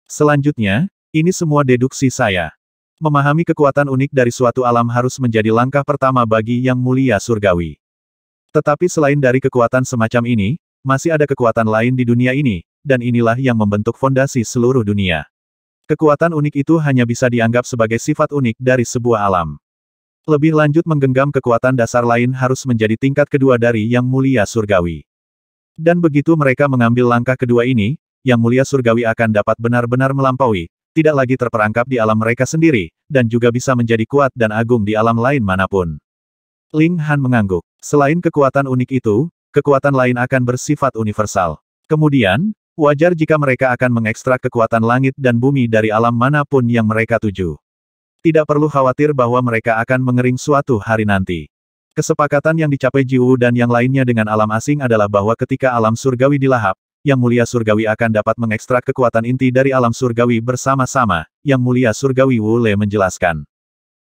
Selanjutnya, ini semua deduksi saya. Memahami kekuatan unik dari suatu alam harus menjadi langkah pertama bagi Yang Mulia Surgawi. Tetapi selain dari kekuatan semacam ini, masih ada kekuatan lain di dunia ini, dan inilah yang membentuk fondasi seluruh dunia. Kekuatan unik itu hanya bisa dianggap sebagai sifat unik dari sebuah alam. Lebih lanjut menggenggam kekuatan dasar lain harus menjadi tingkat kedua dari yang mulia surgawi. Dan begitu mereka mengambil langkah kedua ini, yang mulia surgawi akan dapat benar-benar melampaui, tidak lagi terperangkap di alam mereka sendiri, dan juga bisa menjadi kuat dan agung di alam lain manapun. Ling Han mengangguk. Selain kekuatan unik itu, kekuatan lain akan bersifat universal. Kemudian, wajar jika mereka akan mengekstrak kekuatan langit dan bumi dari alam manapun yang mereka tuju. Tidak perlu khawatir bahwa mereka akan mengering suatu hari nanti. Kesepakatan yang dicapai Jiwu dan yang lainnya dengan alam asing adalah bahwa ketika alam surgawi dilahap, yang mulia surgawi akan dapat mengekstrak kekuatan inti dari alam surgawi bersama-sama, yang mulia surgawi Wu Wule menjelaskan.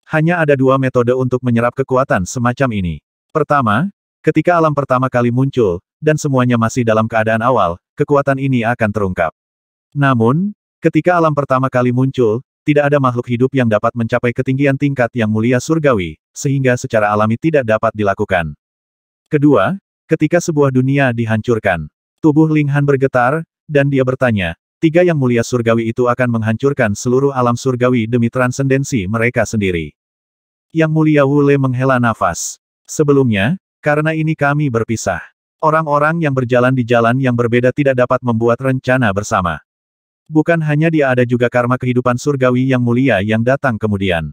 Hanya ada dua metode untuk menyerap kekuatan semacam ini. Pertama, Ketika alam pertama kali muncul, dan semuanya masih dalam keadaan awal, kekuatan ini akan terungkap. Namun, ketika alam pertama kali muncul, tidak ada makhluk hidup yang dapat mencapai ketinggian tingkat yang mulia surgawi, sehingga secara alami tidak dapat dilakukan. Kedua, ketika sebuah dunia dihancurkan, tubuh Ling Han bergetar, dan dia bertanya, tiga yang mulia surgawi itu akan menghancurkan seluruh alam surgawi demi transendensi mereka sendiri. Yang mulia Wule menghela nafas. Sebelumnya, karena ini kami berpisah. Orang-orang yang berjalan di jalan yang berbeda tidak dapat membuat rencana bersama. Bukan hanya dia ada juga karma kehidupan surgawi yang mulia yang datang kemudian.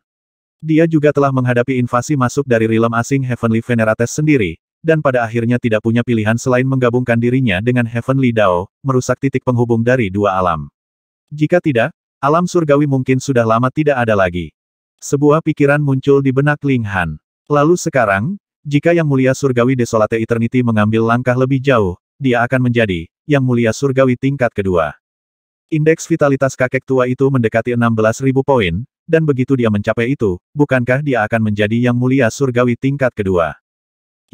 Dia juga telah menghadapi invasi masuk dari realm asing Heavenly Venerates sendiri, dan pada akhirnya tidak punya pilihan selain menggabungkan dirinya dengan Heavenly Dao, merusak titik penghubung dari dua alam. Jika tidak, alam surgawi mungkin sudah lama tidak ada lagi. Sebuah pikiran muncul di benak Ling Han. Lalu sekarang, jika Yang Mulia Surgawi Desolate Eternity mengambil langkah lebih jauh, dia akan menjadi Yang Mulia Surgawi tingkat kedua. Indeks vitalitas kakek tua itu mendekati 16.000 poin, dan begitu dia mencapai itu, bukankah dia akan menjadi Yang Mulia Surgawi tingkat kedua?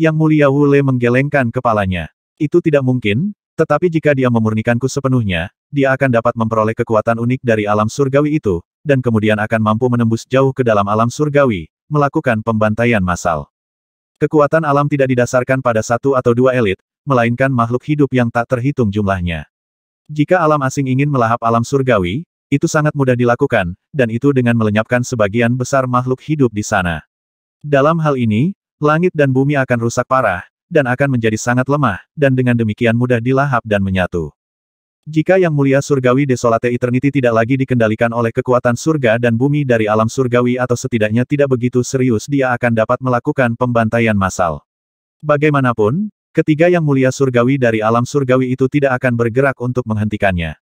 Yang Mulia Wule menggelengkan kepalanya. Itu tidak mungkin, tetapi jika dia memurnikanku sepenuhnya, dia akan dapat memperoleh kekuatan unik dari alam surgawi itu, dan kemudian akan mampu menembus jauh ke dalam alam surgawi, melakukan pembantaian massal. Kekuatan alam tidak didasarkan pada satu atau dua elit, melainkan makhluk hidup yang tak terhitung jumlahnya. Jika alam asing ingin melahap alam surgawi, itu sangat mudah dilakukan, dan itu dengan melenyapkan sebagian besar makhluk hidup di sana. Dalam hal ini, langit dan bumi akan rusak parah, dan akan menjadi sangat lemah, dan dengan demikian mudah dilahap dan menyatu. Jika Yang Mulia Surgawi Desolate Eternity tidak lagi dikendalikan oleh kekuatan surga dan bumi dari alam surgawi atau setidaknya tidak begitu serius dia akan dapat melakukan pembantaian massal. Bagaimanapun, ketiga Yang Mulia Surgawi dari alam surgawi itu tidak akan bergerak untuk menghentikannya.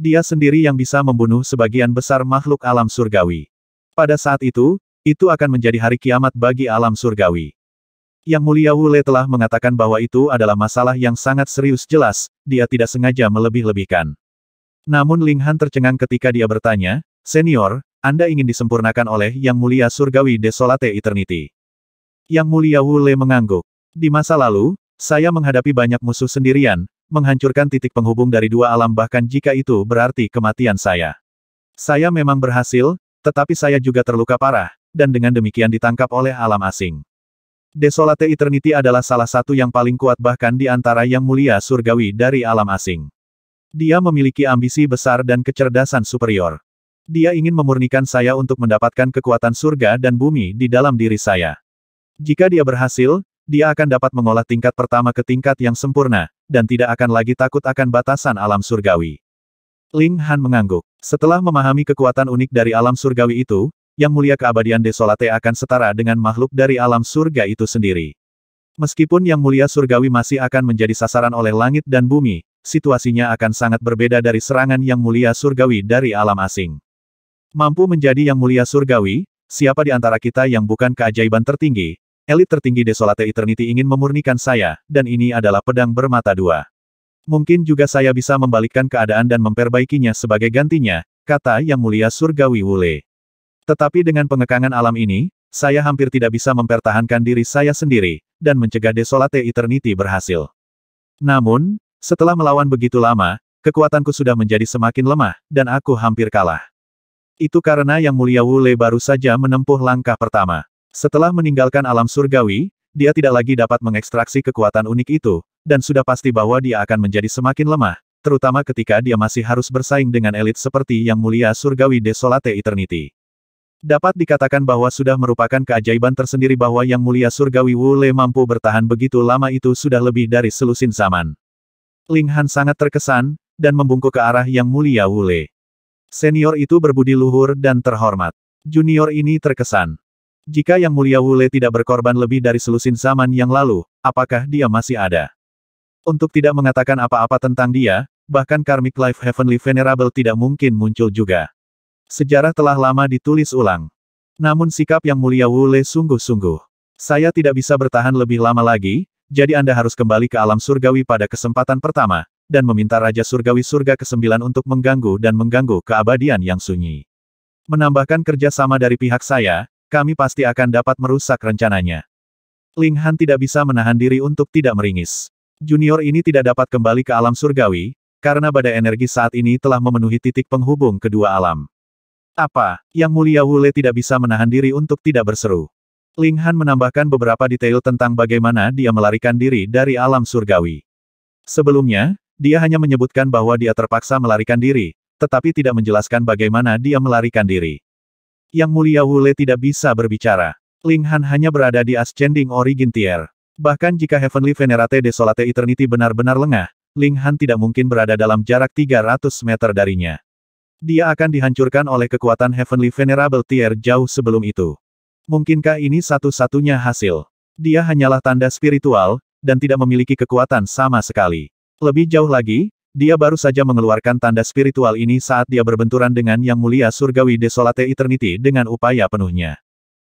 Dia sendiri yang bisa membunuh sebagian besar makhluk alam surgawi. Pada saat itu, itu akan menjadi hari kiamat bagi alam surgawi. Yang Mulia Wule telah mengatakan bahwa itu adalah masalah yang sangat serius jelas, dia tidak sengaja melebih-lebihkan. Namun Ling Han tercengang ketika dia bertanya, Senior, Anda ingin disempurnakan oleh Yang Mulia Surgawi Desolate Eternity. Yang Mulia Wule mengangguk. Di masa lalu, saya menghadapi banyak musuh sendirian, menghancurkan titik penghubung dari dua alam bahkan jika itu berarti kematian saya. Saya memang berhasil, tetapi saya juga terluka parah, dan dengan demikian ditangkap oleh alam asing. Desolate Eternity adalah salah satu yang paling kuat bahkan di antara yang mulia surgawi dari alam asing. Dia memiliki ambisi besar dan kecerdasan superior. Dia ingin memurnikan saya untuk mendapatkan kekuatan surga dan bumi di dalam diri saya. Jika dia berhasil, dia akan dapat mengolah tingkat pertama ke tingkat yang sempurna, dan tidak akan lagi takut akan batasan alam surgawi. Ling Han mengangguk. Setelah memahami kekuatan unik dari alam surgawi itu, yang mulia keabadian desolate akan setara dengan makhluk dari alam surga itu sendiri. Meskipun yang mulia surgawi masih akan menjadi sasaran oleh langit dan bumi, situasinya akan sangat berbeda dari serangan yang mulia surgawi dari alam asing. Mampu menjadi yang mulia surgawi, siapa di antara kita yang bukan keajaiban tertinggi, elit tertinggi desolate eternity ingin memurnikan saya, dan ini adalah pedang bermata dua. Mungkin juga saya bisa membalikkan keadaan dan memperbaikinya sebagai gantinya, kata yang mulia surgawi Wule. Tetapi dengan pengekangan alam ini, saya hampir tidak bisa mempertahankan diri saya sendiri, dan mencegah Desolate Eternity berhasil. Namun, setelah melawan begitu lama, kekuatanku sudah menjadi semakin lemah, dan aku hampir kalah. Itu karena Yang Mulia Wule baru saja menempuh langkah pertama. Setelah meninggalkan alam surgawi, dia tidak lagi dapat mengekstraksi kekuatan unik itu, dan sudah pasti bahwa dia akan menjadi semakin lemah, terutama ketika dia masih harus bersaing dengan elit seperti Yang Mulia Surgawi Desolate Eternity. Dapat dikatakan bahwa sudah merupakan keajaiban tersendiri bahwa Yang Mulia Surgawi Wu Le mampu bertahan begitu lama itu sudah lebih dari selusin zaman. Ling Han sangat terkesan, dan membungkuk ke arah Yang Mulia Wu Le. Senior itu berbudi luhur dan terhormat. Junior ini terkesan. Jika Yang Mulia Wu Le tidak berkorban lebih dari selusin zaman yang lalu, apakah dia masih ada? Untuk tidak mengatakan apa-apa tentang dia, bahkan Karmic Life Heavenly Venerable tidak mungkin muncul juga. Sejarah telah lama ditulis ulang. Namun sikap yang mulia Wu Lei sungguh-sungguh. Saya tidak bisa bertahan lebih lama lagi, jadi Anda harus kembali ke alam surgawi pada kesempatan pertama, dan meminta Raja Surgawi Surga ke-9 untuk mengganggu dan mengganggu keabadian yang sunyi. Menambahkan kerjasama dari pihak saya, kami pasti akan dapat merusak rencananya. Ling Han tidak bisa menahan diri untuk tidak meringis. Junior ini tidak dapat kembali ke alam surgawi, karena badai energi saat ini telah memenuhi titik penghubung kedua alam. Apa, Yang Mulia Wule tidak bisa menahan diri untuk tidak berseru. Ling Han menambahkan beberapa detail tentang bagaimana dia melarikan diri dari alam surgawi. Sebelumnya, dia hanya menyebutkan bahwa dia terpaksa melarikan diri, tetapi tidak menjelaskan bagaimana dia melarikan diri. Yang Mulia Wule tidak bisa berbicara. Ling Han hanya berada di Ascending Origin Tier. Bahkan jika Heavenly Venerate Desolate Eternity benar-benar lengah, Ling Han tidak mungkin berada dalam jarak 300 meter darinya. Dia akan dihancurkan oleh kekuatan Heavenly Venerable Tier jauh sebelum itu. Mungkinkah ini satu-satunya hasil? Dia hanyalah tanda spiritual, dan tidak memiliki kekuatan sama sekali. Lebih jauh lagi, dia baru saja mengeluarkan tanda spiritual ini saat dia berbenturan dengan Yang Mulia Surgawi Desolate Eternity dengan upaya penuhnya.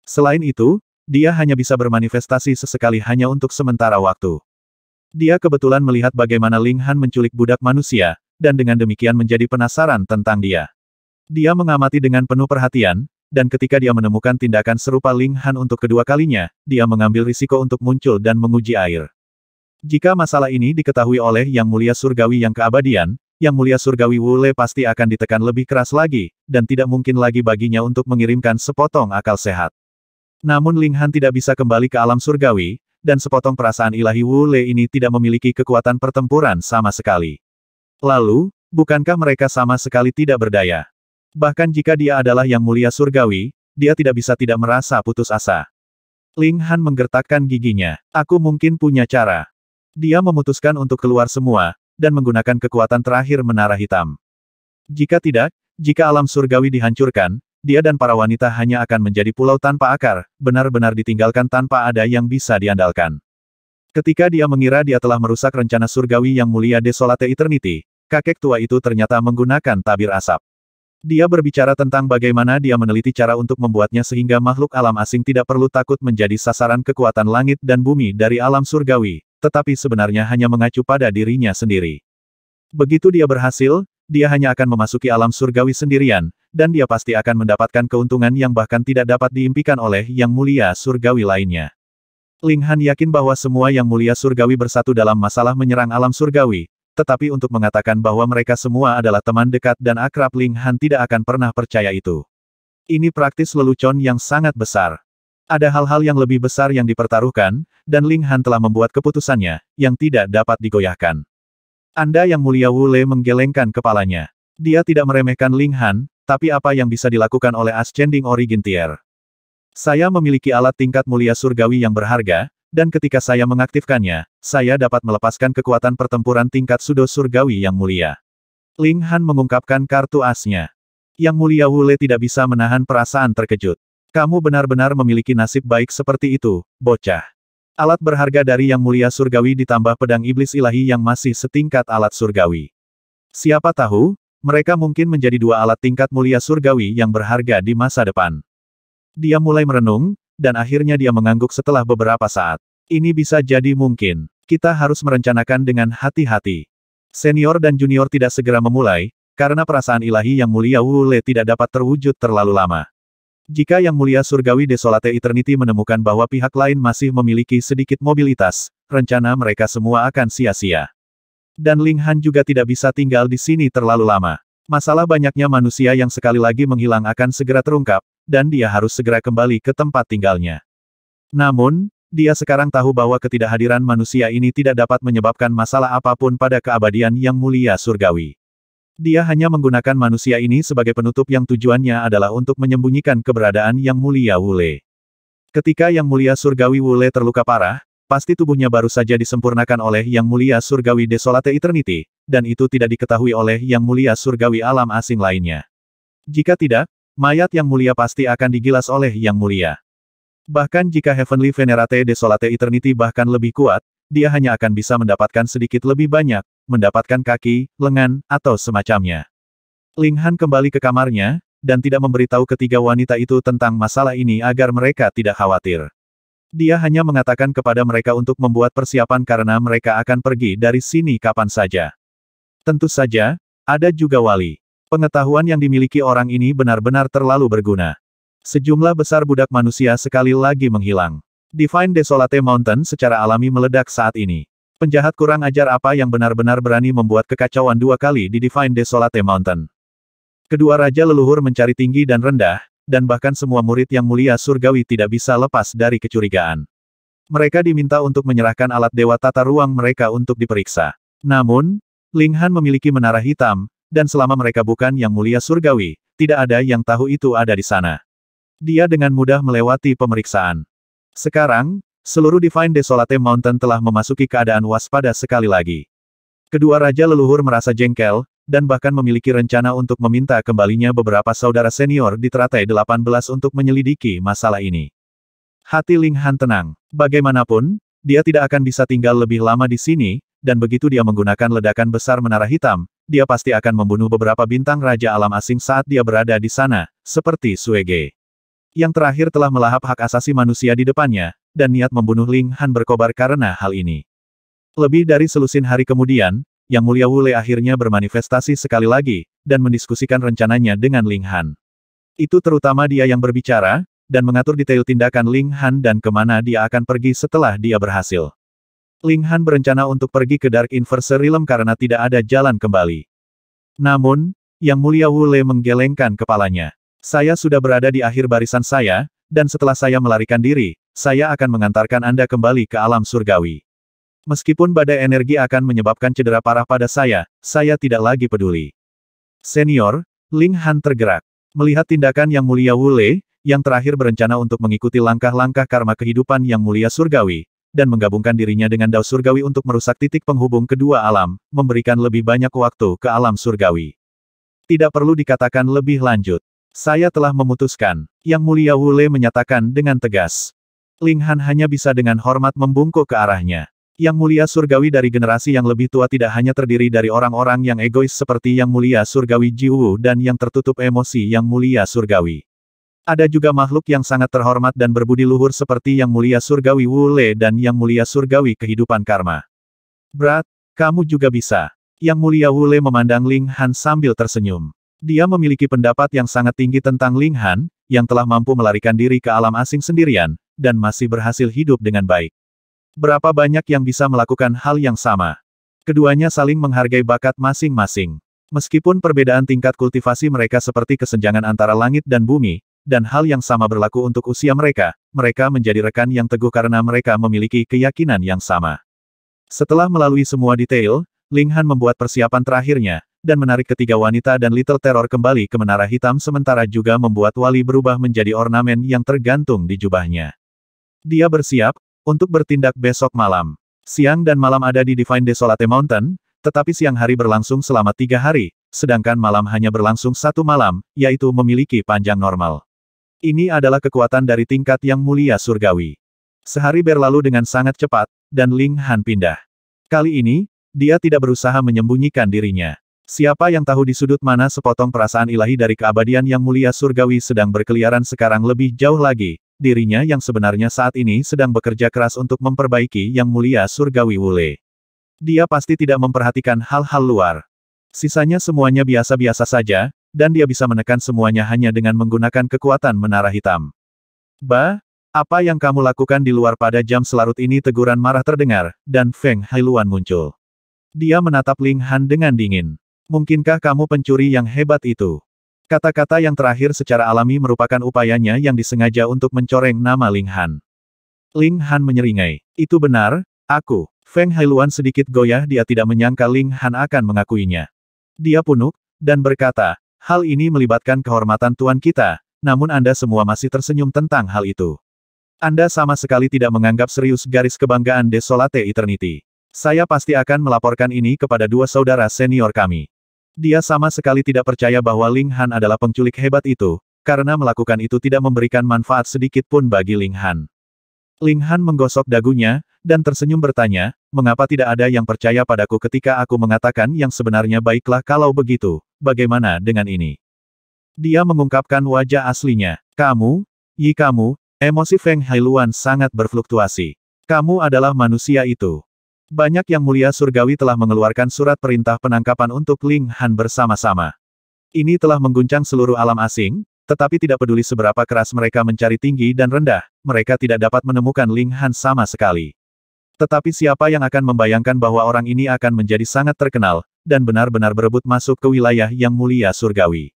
Selain itu, dia hanya bisa bermanifestasi sesekali hanya untuk sementara waktu. Dia kebetulan melihat bagaimana Ling Han menculik budak manusia, dan dengan demikian menjadi penasaran tentang dia. Dia mengamati dengan penuh perhatian, dan ketika dia menemukan tindakan serupa Ling Han untuk kedua kalinya, dia mengambil risiko untuk muncul dan menguji air. Jika masalah ini diketahui oleh Yang Mulia Surgawi yang keabadian, Yang Mulia Surgawi Wule pasti akan ditekan lebih keras lagi, dan tidak mungkin lagi baginya untuk mengirimkan sepotong akal sehat. Namun Ling Han tidak bisa kembali ke alam surgawi, dan sepotong perasaan ilahi Wule ini tidak memiliki kekuatan pertempuran sama sekali. Lalu, bukankah mereka sama sekali tidak berdaya? Bahkan jika dia adalah yang mulia surgawi, dia tidak bisa tidak merasa putus asa. Ling Han menggertakkan giginya. Aku mungkin punya cara. Dia memutuskan untuk keluar semua, dan menggunakan kekuatan terakhir menara hitam. Jika tidak, jika alam surgawi dihancurkan, dia dan para wanita hanya akan menjadi pulau tanpa akar, benar-benar ditinggalkan tanpa ada yang bisa diandalkan. Ketika dia mengira dia telah merusak rencana surgawi yang mulia Desolate Eternity, Kakek tua itu ternyata menggunakan tabir asap. Dia berbicara tentang bagaimana dia meneliti cara untuk membuatnya sehingga makhluk alam asing tidak perlu takut menjadi sasaran kekuatan langit dan bumi dari alam surgawi, tetapi sebenarnya hanya mengacu pada dirinya sendiri. Begitu dia berhasil, dia hanya akan memasuki alam surgawi sendirian, dan dia pasti akan mendapatkan keuntungan yang bahkan tidak dapat diimpikan oleh yang mulia surgawi lainnya. Ling Han yakin bahwa semua yang mulia surgawi bersatu dalam masalah menyerang alam surgawi, tetapi untuk mengatakan bahwa mereka semua adalah teman dekat dan akrab Ling Han tidak akan pernah percaya itu. Ini praktis lelucon yang sangat besar. Ada hal-hal yang lebih besar yang dipertaruhkan, dan Ling Han telah membuat keputusannya, yang tidak dapat digoyahkan. Anda yang mulia Wu Le menggelengkan kepalanya. Dia tidak meremehkan Ling Han, tapi apa yang bisa dilakukan oleh Ascending Origin Tier? Saya memiliki alat tingkat mulia surgawi yang berharga, dan ketika saya mengaktifkannya, saya dapat melepaskan kekuatan pertempuran tingkat sudo surgawi yang mulia. Ling Han mengungkapkan kartu asnya. Yang mulia Wule tidak bisa menahan perasaan terkejut. Kamu benar-benar memiliki nasib baik seperti itu, bocah. Alat berharga dari Yang Mulia Surgawi ditambah pedang iblis ilahi yang masih setingkat alat surgawi. Siapa tahu, mereka mungkin menjadi dua alat tingkat mulia surgawi yang berharga di masa depan. Dia mulai merenung, dan akhirnya dia mengangguk setelah beberapa saat. Ini bisa jadi mungkin. Kita harus merencanakan dengan hati-hati. Senior dan junior tidak segera memulai, karena perasaan ilahi yang mulia Wule tidak dapat terwujud terlalu lama. Jika yang mulia surgawi Desolate Eternity menemukan bahwa pihak lain masih memiliki sedikit mobilitas, rencana mereka semua akan sia-sia. Dan Ling Han juga tidak bisa tinggal di sini terlalu lama. Masalah banyaknya manusia yang sekali lagi menghilang akan segera terungkap, dan dia harus segera kembali ke tempat tinggalnya. Namun, dia sekarang tahu bahwa ketidakhadiran manusia ini tidak dapat menyebabkan masalah apapun pada keabadian yang mulia surgawi. Dia hanya menggunakan manusia ini sebagai penutup yang tujuannya adalah untuk menyembunyikan keberadaan yang mulia Wule. Ketika yang mulia surgawi Wule terluka parah, pasti tubuhnya baru saja disempurnakan oleh Yang Mulia Surgawi Desolate Eternity, dan itu tidak diketahui oleh Yang Mulia Surgawi Alam Asing lainnya. Jika tidak, mayat yang mulia pasti akan digilas oleh yang mulia. Bahkan jika Heavenly Venerate Desolate Eternity bahkan lebih kuat, dia hanya akan bisa mendapatkan sedikit lebih banyak, mendapatkan kaki, lengan, atau semacamnya. Ling Han kembali ke kamarnya, dan tidak memberitahu ketiga wanita itu tentang masalah ini agar mereka tidak khawatir. Dia hanya mengatakan kepada mereka untuk membuat persiapan karena mereka akan pergi dari sini kapan saja. Tentu saja, ada juga wali. Pengetahuan yang dimiliki orang ini benar-benar terlalu berguna. Sejumlah besar budak manusia sekali lagi menghilang. Divine Desolate Mountain secara alami meledak saat ini. Penjahat kurang ajar apa yang benar-benar berani membuat kekacauan dua kali di Divine Desolate Mountain. Kedua raja leluhur mencari tinggi dan rendah, dan bahkan semua murid yang mulia surgawi tidak bisa lepas dari kecurigaan. Mereka diminta untuk menyerahkan alat dewa tata ruang mereka untuk diperiksa. Namun, Ling Han memiliki menara hitam, dan selama mereka bukan yang mulia surgawi, tidak ada yang tahu itu ada di sana. Dia dengan mudah melewati pemeriksaan. Sekarang, seluruh Divine Desolate Mountain telah memasuki keadaan waspada sekali lagi. Kedua raja leluhur merasa jengkel, dan bahkan memiliki rencana untuk meminta kembalinya beberapa saudara senior di teratai 18 untuk menyelidiki masalah ini. Hati Ling Han tenang. Bagaimanapun, dia tidak akan bisa tinggal lebih lama di sini, dan begitu dia menggunakan ledakan besar menara hitam, dia pasti akan membunuh beberapa bintang Raja Alam asing saat dia berada di sana, seperti Suege. Yang terakhir telah melahap hak asasi manusia di depannya, dan niat membunuh Ling Han berkobar karena hal ini. Lebih dari selusin hari kemudian, Yang Mulia Wule akhirnya bermanifestasi sekali lagi, dan mendiskusikan rencananya dengan Ling Han. Itu terutama dia yang berbicara, dan mengatur detail tindakan Ling Han dan kemana dia akan pergi setelah dia berhasil. Ling Han berencana untuk pergi ke Dark Inverse Realm karena tidak ada jalan kembali. Namun, Yang Mulia Wu Le menggelengkan kepalanya. Saya sudah berada di akhir barisan saya, dan setelah saya melarikan diri, saya akan mengantarkan Anda kembali ke alam surgawi. Meskipun badai energi akan menyebabkan cedera parah pada saya, saya tidak lagi peduli. Senior, Ling Han tergerak. Melihat tindakan Yang Mulia Wu Le, yang terakhir berencana untuk mengikuti langkah-langkah karma kehidupan Yang Mulia Surgawi, dan menggabungkan dirinya dengan Dao Surgawi untuk merusak titik penghubung kedua alam, memberikan lebih banyak waktu ke alam surgawi. Tidak perlu dikatakan lebih lanjut. Saya telah memutuskan. Yang Mulia Wule menyatakan dengan tegas. Ling Han hanya bisa dengan hormat membungkuk ke arahnya. Yang Mulia Surgawi dari generasi yang lebih tua tidak hanya terdiri dari orang-orang yang egois seperti Yang Mulia Surgawi Jiwu dan yang tertutup emosi Yang Mulia Surgawi. Ada juga makhluk yang sangat terhormat dan berbudi luhur seperti Yang Mulia Surgawi Wule dan Yang Mulia Surgawi Kehidupan Karma. Berat, kamu juga bisa. Yang Mulia Wule memandang Ling Han sambil tersenyum. Dia memiliki pendapat yang sangat tinggi tentang Ling Han, yang telah mampu melarikan diri ke alam asing sendirian, dan masih berhasil hidup dengan baik. Berapa banyak yang bisa melakukan hal yang sama? Keduanya saling menghargai bakat masing-masing. Meskipun perbedaan tingkat kultivasi mereka seperti kesenjangan antara langit dan bumi, dan hal yang sama berlaku untuk usia mereka, mereka menjadi rekan yang teguh karena mereka memiliki keyakinan yang sama. Setelah melalui semua detail, Ling Han membuat persiapan terakhirnya, dan menarik ketiga wanita dan Little Terror kembali ke Menara Hitam sementara juga membuat Wali berubah menjadi ornamen yang tergantung di jubahnya. Dia bersiap, untuk bertindak besok malam. Siang dan malam ada di Divine Desolate Mountain, tetapi siang hari berlangsung selama tiga hari, sedangkan malam hanya berlangsung satu malam, yaitu memiliki panjang normal. Ini adalah kekuatan dari tingkat yang mulia surgawi. Sehari berlalu dengan sangat cepat, dan Ling Han pindah. Kali ini, dia tidak berusaha menyembunyikan dirinya. Siapa yang tahu di sudut mana sepotong perasaan ilahi dari keabadian yang mulia surgawi sedang berkeliaran sekarang lebih jauh lagi, dirinya yang sebenarnya saat ini sedang bekerja keras untuk memperbaiki yang mulia surgawi wule. Dia pasti tidak memperhatikan hal-hal luar. Sisanya semuanya biasa-biasa saja, dan dia bisa menekan semuanya hanya dengan menggunakan kekuatan menara hitam. Ba, apa yang kamu lakukan di luar pada jam selarut ini teguran marah terdengar, dan Feng Hailuan muncul. Dia menatap Ling Han dengan dingin. Mungkinkah kamu pencuri yang hebat itu? Kata-kata yang terakhir secara alami merupakan upayanya yang disengaja untuk mencoreng nama Ling Han. Ling Han menyeringai. Itu benar, aku. Feng Hailuan sedikit goyah dia tidak menyangka Ling Han akan mengakuinya. Dia punuk, dan berkata, Hal ini melibatkan kehormatan Tuan kita, namun Anda semua masih tersenyum tentang hal itu. Anda sama sekali tidak menganggap serius garis kebanggaan Desolate Eternity. Saya pasti akan melaporkan ini kepada dua saudara senior kami. Dia sama sekali tidak percaya bahwa Ling Han adalah penculik hebat itu, karena melakukan itu tidak memberikan manfaat sedikit pun bagi Ling Han. Ling Han menggosok dagunya, dan tersenyum bertanya, mengapa tidak ada yang percaya padaku ketika aku mengatakan yang sebenarnya baiklah kalau begitu, bagaimana dengan ini? Dia mengungkapkan wajah aslinya. Kamu, Yi kamu, emosi Feng Hailuan sangat berfluktuasi. Kamu adalah manusia itu. Banyak yang mulia surgawi telah mengeluarkan surat perintah penangkapan untuk Ling Han bersama-sama. Ini telah mengguncang seluruh alam asing, tetapi tidak peduli seberapa keras mereka mencari tinggi dan rendah, mereka tidak dapat menemukan Ling Han sama sekali. Tetapi siapa yang akan membayangkan bahwa orang ini akan menjadi sangat terkenal, dan benar-benar berebut masuk ke wilayah yang mulia surgawi.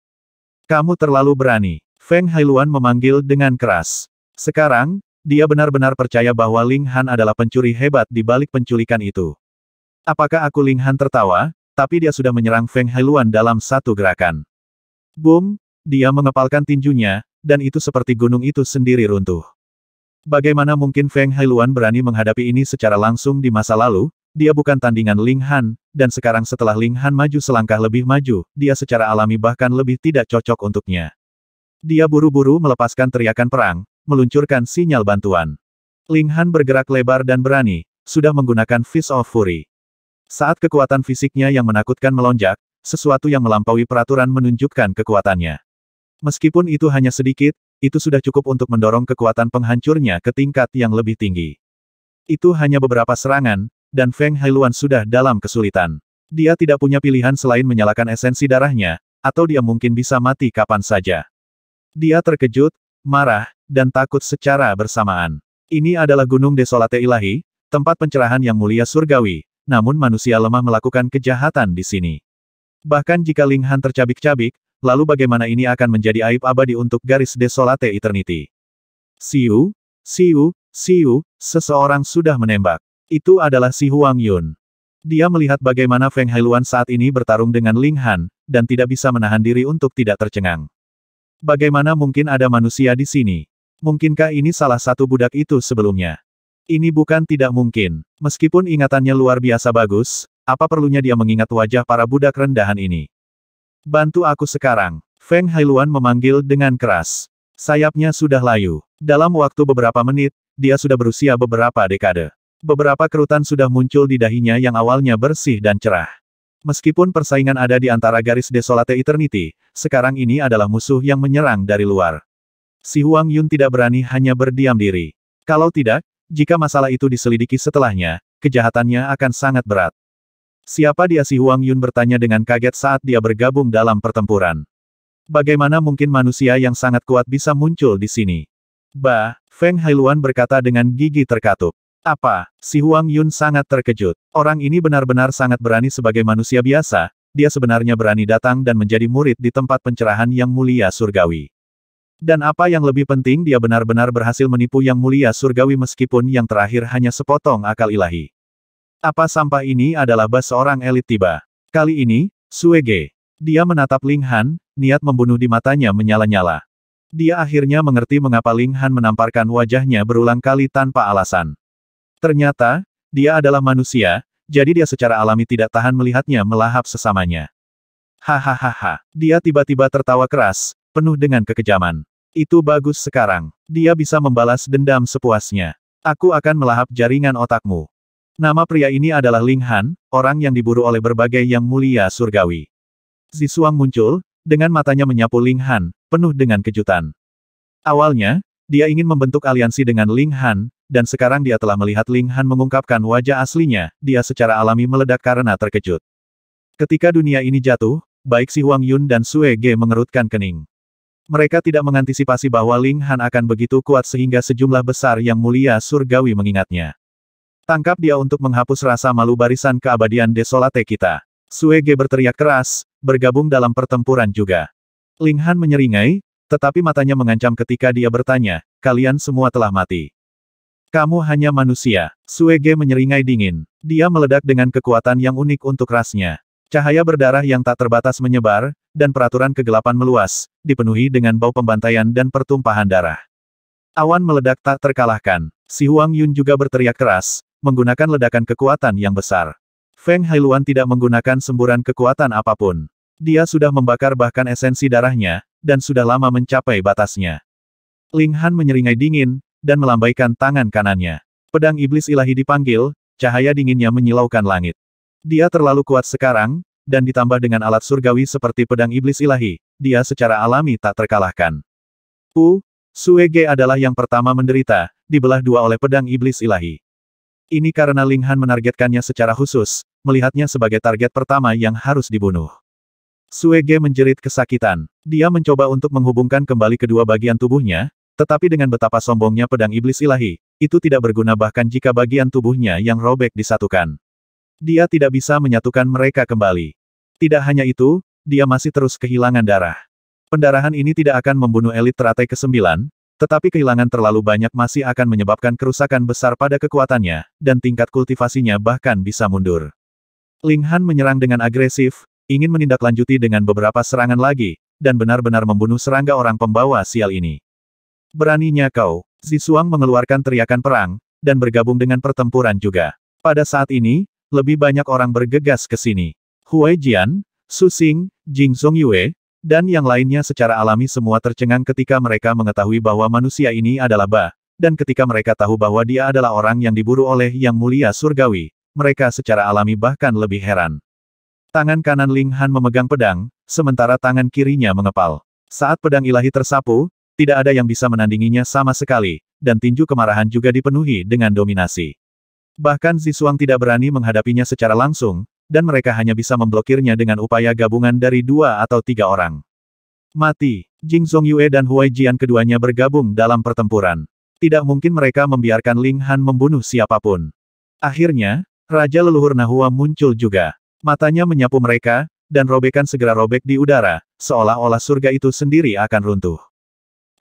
Kamu terlalu berani. Feng Hailuan memanggil dengan keras. Sekarang, dia benar-benar percaya bahwa Ling Han adalah pencuri hebat di balik penculikan itu. Apakah aku Ling Han tertawa, tapi dia sudah menyerang Feng Hailuan dalam satu gerakan. Boom, dia mengepalkan tinjunya, dan itu seperti gunung itu sendiri runtuh. Bagaimana mungkin Feng Hailuan berani menghadapi ini secara langsung di masa lalu, dia bukan tandingan Ling Han, dan sekarang setelah Ling Han maju selangkah lebih maju, dia secara alami bahkan lebih tidak cocok untuknya. Dia buru-buru melepaskan teriakan perang, meluncurkan sinyal bantuan. Ling Han bergerak lebar dan berani, sudah menggunakan Fist of Fury. Saat kekuatan fisiknya yang menakutkan melonjak, sesuatu yang melampaui peraturan menunjukkan kekuatannya. Meskipun itu hanya sedikit, itu sudah cukup untuk mendorong kekuatan penghancurnya ke tingkat yang lebih tinggi. Itu hanya beberapa serangan, dan Feng Hailuan sudah dalam kesulitan. Dia tidak punya pilihan selain menyalakan esensi darahnya, atau dia mungkin bisa mati kapan saja. Dia terkejut, marah, dan takut secara bersamaan. Ini adalah gunung desolate ilahi, tempat pencerahan yang mulia surgawi, namun manusia lemah melakukan kejahatan di sini. Bahkan jika Ling Han tercabik-cabik, lalu bagaimana ini akan menjadi aib abadi untuk garis Desolate Eternity? Siu, Siu, Siu, seseorang sudah menembak. Itu adalah si Huang Yun. Dia melihat bagaimana Feng Hailuan saat ini bertarung dengan Ling Han, dan tidak bisa menahan diri untuk tidak tercengang. Bagaimana mungkin ada manusia di sini? Mungkinkah ini salah satu budak itu sebelumnya? Ini bukan tidak mungkin. Meskipun ingatannya luar biasa bagus, apa perlunya dia mengingat wajah para budak rendahan ini? Bantu aku sekarang. Feng Hailuan memanggil dengan keras. Sayapnya sudah layu. Dalam waktu beberapa menit, dia sudah berusia beberapa dekade. Beberapa kerutan sudah muncul di dahinya yang awalnya bersih dan cerah. Meskipun persaingan ada di antara garis Desolate Eternity, sekarang ini adalah musuh yang menyerang dari luar. Si Huang Yun tidak berani hanya berdiam diri. Kalau tidak, jika masalah itu diselidiki setelahnya, kejahatannya akan sangat berat. Siapa dia si Huang Yun bertanya dengan kaget saat dia bergabung dalam pertempuran. Bagaimana mungkin manusia yang sangat kuat bisa muncul di sini? Bah, Feng Hailuan berkata dengan gigi terkatup. Apa, si Huang Yun sangat terkejut. Orang ini benar-benar sangat berani sebagai manusia biasa, dia sebenarnya berani datang dan menjadi murid di tempat pencerahan yang mulia surgawi. Dan apa yang lebih penting dia benar-benar berhasil menipu yang mulia surgawi meskipun yang terakhir hanya sepotong akal ilahi. Apa sampah ini adalah bas seorang elit tiba. Kali ini, Suege. Dia menatap Ling Han, niat membunuh di matanya menyala-nyala. Dia akhirnya mengerti mengapa Ling Han menamparkan wajahnya berulang kali tanpa alasan. Ternyata, dia adalah manusia, jadi dia secara alami tidak tahan melihatnya melahap sesamanya. Hahaha, dia tiba-tiba tertawa keras, penuh dengan kekejaman. Itu bagus sekarang. Dia bisa membalas dendam sepuasnya. Aku akan melahap jaringan otakmu. Nama pria ini adalah Ling Han, orang yang diburu oleh berbagai yang mulia surgawi. Zisuang muncul, dengan matanya menyapu Ling Han, penuh dengan kejutan. Awalnya, dia ingin membentuk aliansi dengan Ling Han, dan sekarang dia telah melihat Ling Han mengungkapkan wajah aslinya, dia secara alami meledak karena terkejut. Ketika dunia ini jatuh, baik si Huang Yun dan Sue Ge mengerutkan kening. Mereka tidak mengantisipasi bahwa Ling Han akan begitu kuat sehingga sejumlah besar yang mulia surgawi mengingatnya. Tangkap dia untuk menghapus rasa malu barisan keabadian desolate kita. Suege berteriak keras, bergabung dalam pertempuran juga. Ling Han menyeringai, tetapi matanya mengancam ketika dia bertanya, kalian semua telah mati. Kamu hanya manusia. Suege menyeringai dingin. Dia meledak dengan kekuatan yang unik untuk rasnya. Cahaya berdarah yang tak terbatas menyebar, dan peraturan kegelapan meluas, dipenuhi dengan bau pembantaian dan pertumpahan darah. Awan meledak tak terkalahkan. Si Huang Yun juga berteriak keras, menggunakan ledakan kekuatan yang besar. Feng Hailuan tidak menggunakan semburan kekuatan apapun. Dia sudah membakar bahkan esensi darahnya, dan sudah lama mencapai batasnya. Ling Han menyeringai dingin, dan melambaikan tangan kanannya. Pedang iblis ilahi dipanggil, cahaya dinginnya menyilaukan langit. Dia terlalu kuat sekarang, dan ditambah dengan alat surgawi seperti pedang iblis ilahi, dia secara alami tak terkalahkan. U, Suege adalah yang pertama menderita, dibelah dua oleh pedang iblis ilahi. Ini karena Ling Han menargetkannya secara khusus, melihatnya sebagai target pertama yang harus dibunuh. Ge menjerit kesakitan. Dia mencoba untuk menghubungkan kembali kedua bagian tubuhnya, tetapi dengan betapa sombongnya pedang iblis ilahi, itu tidak berguna bahkan jika bagian tubuhnya yang robek disatukan. Dia tidak bisa menyatukan mereka kembali. Tidak hanya itu, dia masih terus kehilangan darah. Pendarahan ini tidak akan membunuh elit teratai ke-9, tetapi kehilangan terlalu banyak masih akan menyebabkan kerusakan besar pada kekuatannya, dan tingkat kultivasinya bahkan bisa mundur. Ling Han menyerang dengan agresif, ingin menindaklanjuti dengan beberapa serangan lagi, dan benar-benar membunuh serangga orang pembawa sial ini. Beraninya kau, Zisuang mengeluarkan teriakan perang, dan bergabung dengan pertempuran juga. Pada saat ini, lebih banyak orang bergegas ke sini. Hue Jian, Su Xing, Jing Song Yue, dan yang lainnya secara alami semua tercengang ketika mereka mengetahui bahwa manusia ini adalah Ba, dan ketika mereka tahu bahwa dia adalah orang yang diburu oleh Yang Mulia Surgawi, mereka secara alami bahkan lebih heran. Tangan kanan Ling Han memegang pedang, sementara tangan kirinya mengepal. Saat pedang ilahi tersapu, tidak ada yang bisa menandinginya sama sekali, dan tinju kemarahan juga dipenuhi dengan dominasi. Bahkan Zisuang tidak berani menghadapinya secara langsung, dan mereka hanya bisa memblokirnya dengan upaya gabungan dari dua atau tiga orang. Mati, Jing Song Yue dan Huai Jian keduanya bergabung dalam pertempuran. Tidak mungkin mereka membiarkan Ling Han membunuh siapapun. Akhirnya, Raja leluhur Nahua muncul juga. Matanya menyapu mereka, dan robekan segera robek di udara, seolah-olah surga itu sendiri akan runtuh.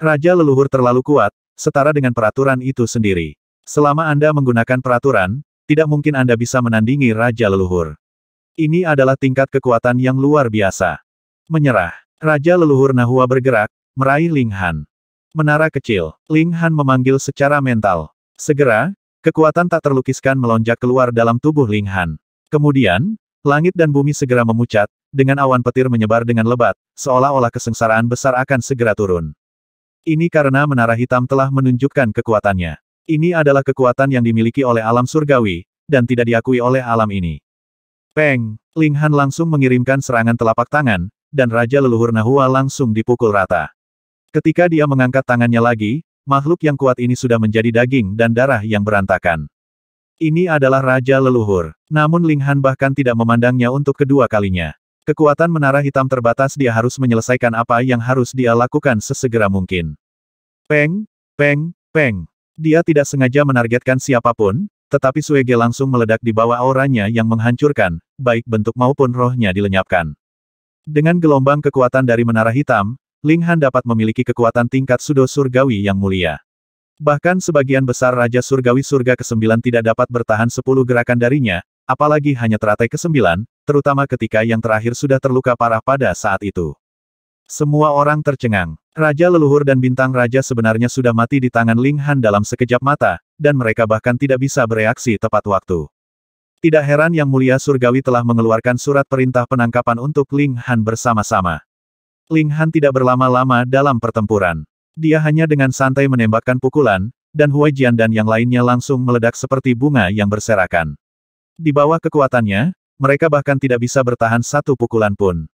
Raja leluhur terlalu kuat, setara dengan peraturan itu sendiri. Selama Anda menggunakan peraturan, tidak mungkin Anda bisa menandingi Raja Leluhur. Ini adalah tingkat kekuatan yang luar biasa. Menyerah. Raja leluhur Nahua bergerak, meraih Ling Han. Menara kecil, Ling Han memanggil secara mental. Segera, kekuatan tak terlukiskan melonjak keluar dalam tubuh Ling Han. Kemudian, langit dan bumi segera memucat, dengan awan petir menyebar dengan lebat, seolah-olah kesengsaraan besar akan segera turun. Ini karena menara hitam telah menunjukkan kekuatannya. Ini adalah kekuatan yang dimiliki oleh alam surgawi, dan tidak diakui oleh alam ini. Peng, Ling Han langsung mengirimkan serangan telapak tangan, dan Raja Leluhur Nahua langsung dipukul rata. Ketika dia mengangkat tangannya lagi, makhluk yang kuat ini sudah menjadi daging dan darah yang berantakan. Ini adalah Raja Leluhur. Namun Ling Han bahkan tidak memandangnya untuk kedua kalinya. Kekuatan menara hitam terbatas dia harus menyelesaikan apa yang harus dia lakukan sesegera mungkin. Peng, peng, peng. Dia tidak sengaja menargetkan siapapun, tetapi Suege langsung meledak di bawah auranya yang menghancurkan, baik bentuk maupun rohnya dilenyapkan. Dengan gelombang kekuatan dari menara hitam, Ling Han dapat memiliki kekuatan tingkat sudo surgawi yang mulia. Bahkan sebagian besar Raja Surgawi Surga ke-9 tidak dapat bertahan 10 gerakan darinya, apalagi hanya teratai ke-9, terutama ketika yang terakhir sudah terluka parah pada saat itu. Semua orang tercengang. Raja leluhur dan bintang raja sebenarnya sudah mati di tangan Ling Han dalam sekejap mata, dan mereka bahkan tidak bisa bereaksi tepat waktu. Tidak heran Yang Mulia Surgawi telah mengeluarkan surat perintah penangkapan untuk Ling Han bersama-sama. Ling Han tidak berlama-lama dalam pertempuran. Dia hanya dengan santai menembakkan pukulan, dan Hua Jian dan yang lainnya langsung meledak seperti bunga yang berserakan. Di bawah kekuatannya, mereka bahkan tidak bisa bertahan satu pukulan pun.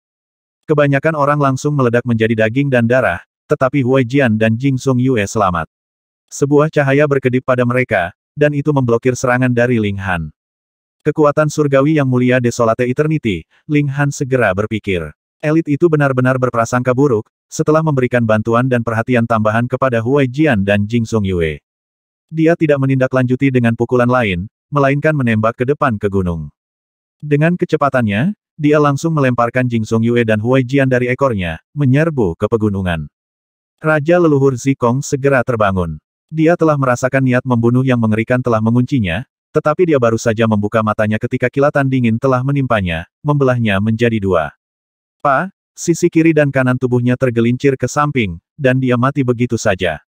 Kebanyakan orang langsung meledak menjadi daging dan darah, tetapi Hua Jian dan Jing Song Yue selamat. Sebuah cahaya berkedip pada mereka, dan itu memblokir serangan dari Ling Han. Kekuatan surgawi yang mulia Desolate Eternity, Ling Han segera berpikir. Elit itu benar-benar berprasangka buruk, setelah memberikan bantuan dan perhatian tambahan kepada Hua Jian dan Jing Song Yue. Dia tidak menindaklanjuti dengan pukulan lain, melainkan menembak ke depan ke gunung. Dengan kecepatannya, dia langsung melemparkan Jing Song Yue dan Hua Jian dari ekornya, menyerbu ke pegunungan. Raja leluhur Zikong segera terbangun. Dia telah merasakan niat membunuh yang mengerikan telah menguncinya, tetapi dia baru saja membuka matanya ketika kilatan dingin telah menimpanya, membelahnya menjadi dua. Pa, sisi kiri dan kanan tubuhnya tergelincir ke samping, dan dia mati begitu saja.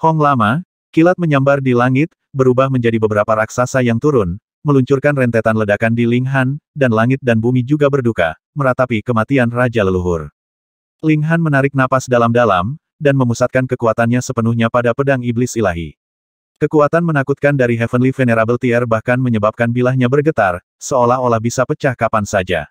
Hong lama, kilat menyambar di langit, berubah menjadi beberapa raksasa yang turun, meluncurkan rentetan ledakan di Linghan, dan langit dan bumi juga berduka, meratapi kematian Raja Leluhur. Linghan menarik napas dalam-dalam, dan memusatkan kekuatannya sepenuhnya pada pedang iblis ilahi. Kekuatan menakutkan dari Heavenly Venerable Tier bahkan menyebabkan bilahnya bergetar, seolah-olah bisa pecah kapan saja.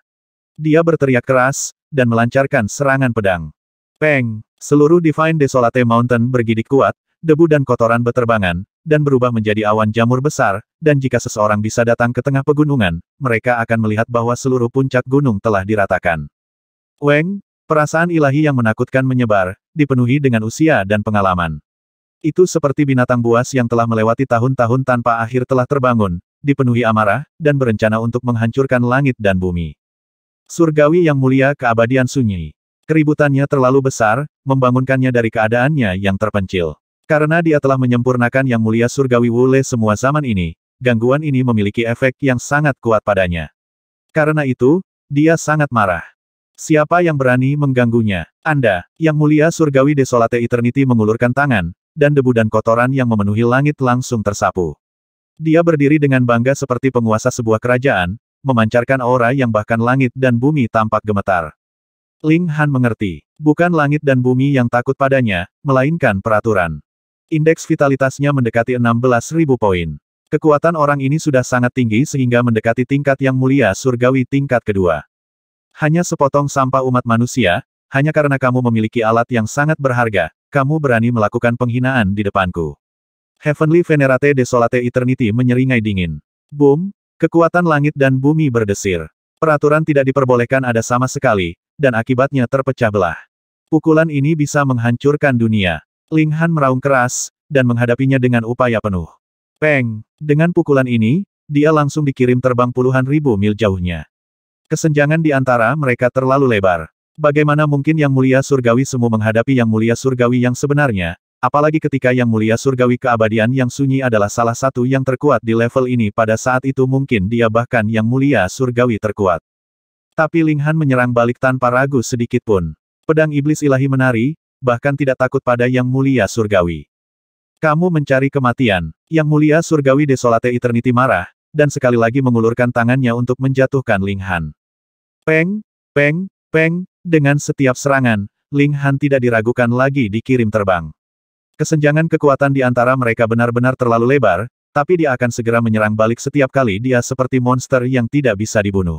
Dia berteriak keras, dan melancarkan serangan pedang. Peng! Seluruh Divine Desolate Mountain bergidik kuat, debu dan kotoran beterbangan, dan berubah menjadi awan jamur besar, dan jika seseorang bisa datang ke tengah pegunungan, mereka akan melihat bahwa seluruh puncak gunung telah diratakan. Weng, Perasaan ilahi yang menakutkan menyebar, dipenuhi dengan usia dan pengalaman. Itu seperti binatang buas yang telah melewati tahun-tahun tanpa akhir telah terbangun, dipenuhi amarah, dan berencana untuk menghancurkan langit dan bumi. Surgawi yang mulia keabadian sunyi. Keributannya terlalu besar, membangunkannya dari keadaannya yang terpencil. Karena dia telah menyempurnakan yang mulia surgawi Wule semua zaman ini, gangguan ini memiliki efek yang sangat kuat padanya. Karena itu, dia sangat marah. Siapa yang berani mengganggunya? Anda, Yang Mulia Surgawi Desolate Eternity mengulurkan tangan, dan debu dan kotoran yang memenuhi langit langsung tersapu. Dia berdiri dengan bangga seperti penguasa sebuah kerajaan, memancarkan aura yang bahkan langit dan bumi tampak gemetar. Ling Han mengerti, bukan langit dan bumi yang takut padanya, melainkan peraturan. Indeks vitalitasnya mendekati 16.000 poin. Kekuatan orang ini sudah sangat tinggi sehingga mendekati tingkat yang mulia surgawi tingkat kedua. Hanya sepotong sampah umat manusia, hanya karena kamu memiliki alat yang sangat berharga, kamu berani melakukan penghinaan di depanku. Heavenly Venerate Desolate Eternity menyeringai dingin. Boom, kekuatan langit dan bumi berdesir. Peraturan tidak diperbolehkan ada sama sekali, dan akibatnya terpecah belah. Pukulan ini bisa menghancurkan dunia. Ling Han meraung keras, dan menghadapinya dengan upaya penuh. Peng! Dengan pukulan ini, dia langsung dikirim terbang puluhan ribu mil jauhnya. Kesenjangan di antara mereka terlalu lebar. Bagaimana mungkin Yang Mulia Surgawi semu menghadapi Yang Mulia Surgawi yang sebenarnya, apalagi ketika Yang Mulia Surgawi keabadian yang sunyi adalah salah satu yang terkuat di level ini pada saat itu mungkin dia bahkan Yang Mulia Surgawi terkuat. Tapi Ling Han menyerang balik tanpa ragu sedikit pun. Pedang Iblis Ilahi menari, bahkan tidak takut pada Yang Mulia Surgawi. Kamu mencari kematian. Yang Mulia Surgawi Desolate Eternity marah, dan sekali lagi mengulurkan tangannya untuk menjatuhkan Ling Han. Peng, peng, peng, dengan setiap serangan, Ling Han tidak diragukan lagi dikirim terbang. Kesenjangan kekuatan di antara mereka benar-benar terlalu lebar, tapi dia akan segera menyerang balik setiap kali dia seperti monster yang tidak bisa dibunuh.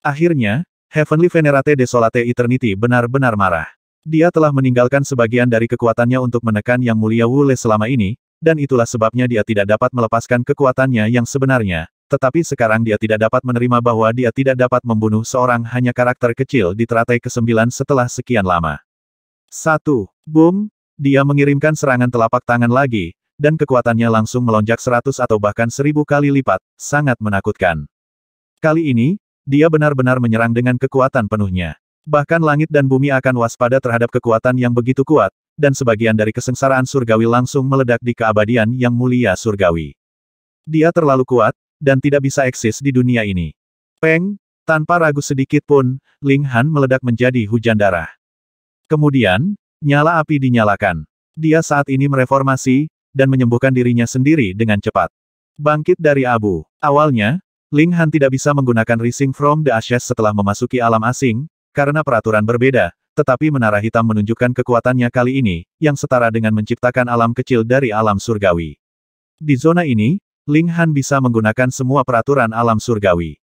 Akhirnya, Heavenly Venerate Desolate Eternity benar-benar marah. Dia telah meninggalkan sebagian dari kekuatannya untuk menekan Yang Mulia Wule selama ini, dan itulah sebabnya dia tidak dapat melepaskan kekuatannya yang sebenarnya, tetapi sekarang dia tidak dapat menerima bahwa dia tidak dapat membunuh seorang hanya karakter kecil di teratai ke-9 setelah sekian lama. 1. Boom! Dia mengirimkan serangan telapak tangan lagi, dan kekuatannya langsung melonjak seratus atau bahkan seribu kali lipat, sangat menakutkan. Kali ini, dia benar-benar menyerang dengan kekuatan penuhnya. Bahkan langit dan bumi akan waspada terhadap kekuatan yang begitu kuat, dan sebagian dari kesengsaraan surgawi langsung meledak di keabadian yang mulia surgawi. Dia terlalu kuat, dan tidak bisa eksis di dunia ini. Peng, tanpa ragu sedikit pun, Ling Han meledak menjadi hujan darah. Kemudian, nyala api dinyalakan. Dia saat ini mereformasi, dan menyembuhkan dirinya sendiri dengan cepat. Bangkit dari abu. Awalnya, Ling Han tidak bisa menggunakan Rising from the Ashes setelah memasuki alam asing, karena peraturan berbeda, tetapi menara hitam menunjukkan kekuatannya kali ini, yang setara dengan menciptakan alam kecil dari alam surgawi. Di zona ini, Ling Han bisa menggunakan semua peraturan alam surgawi.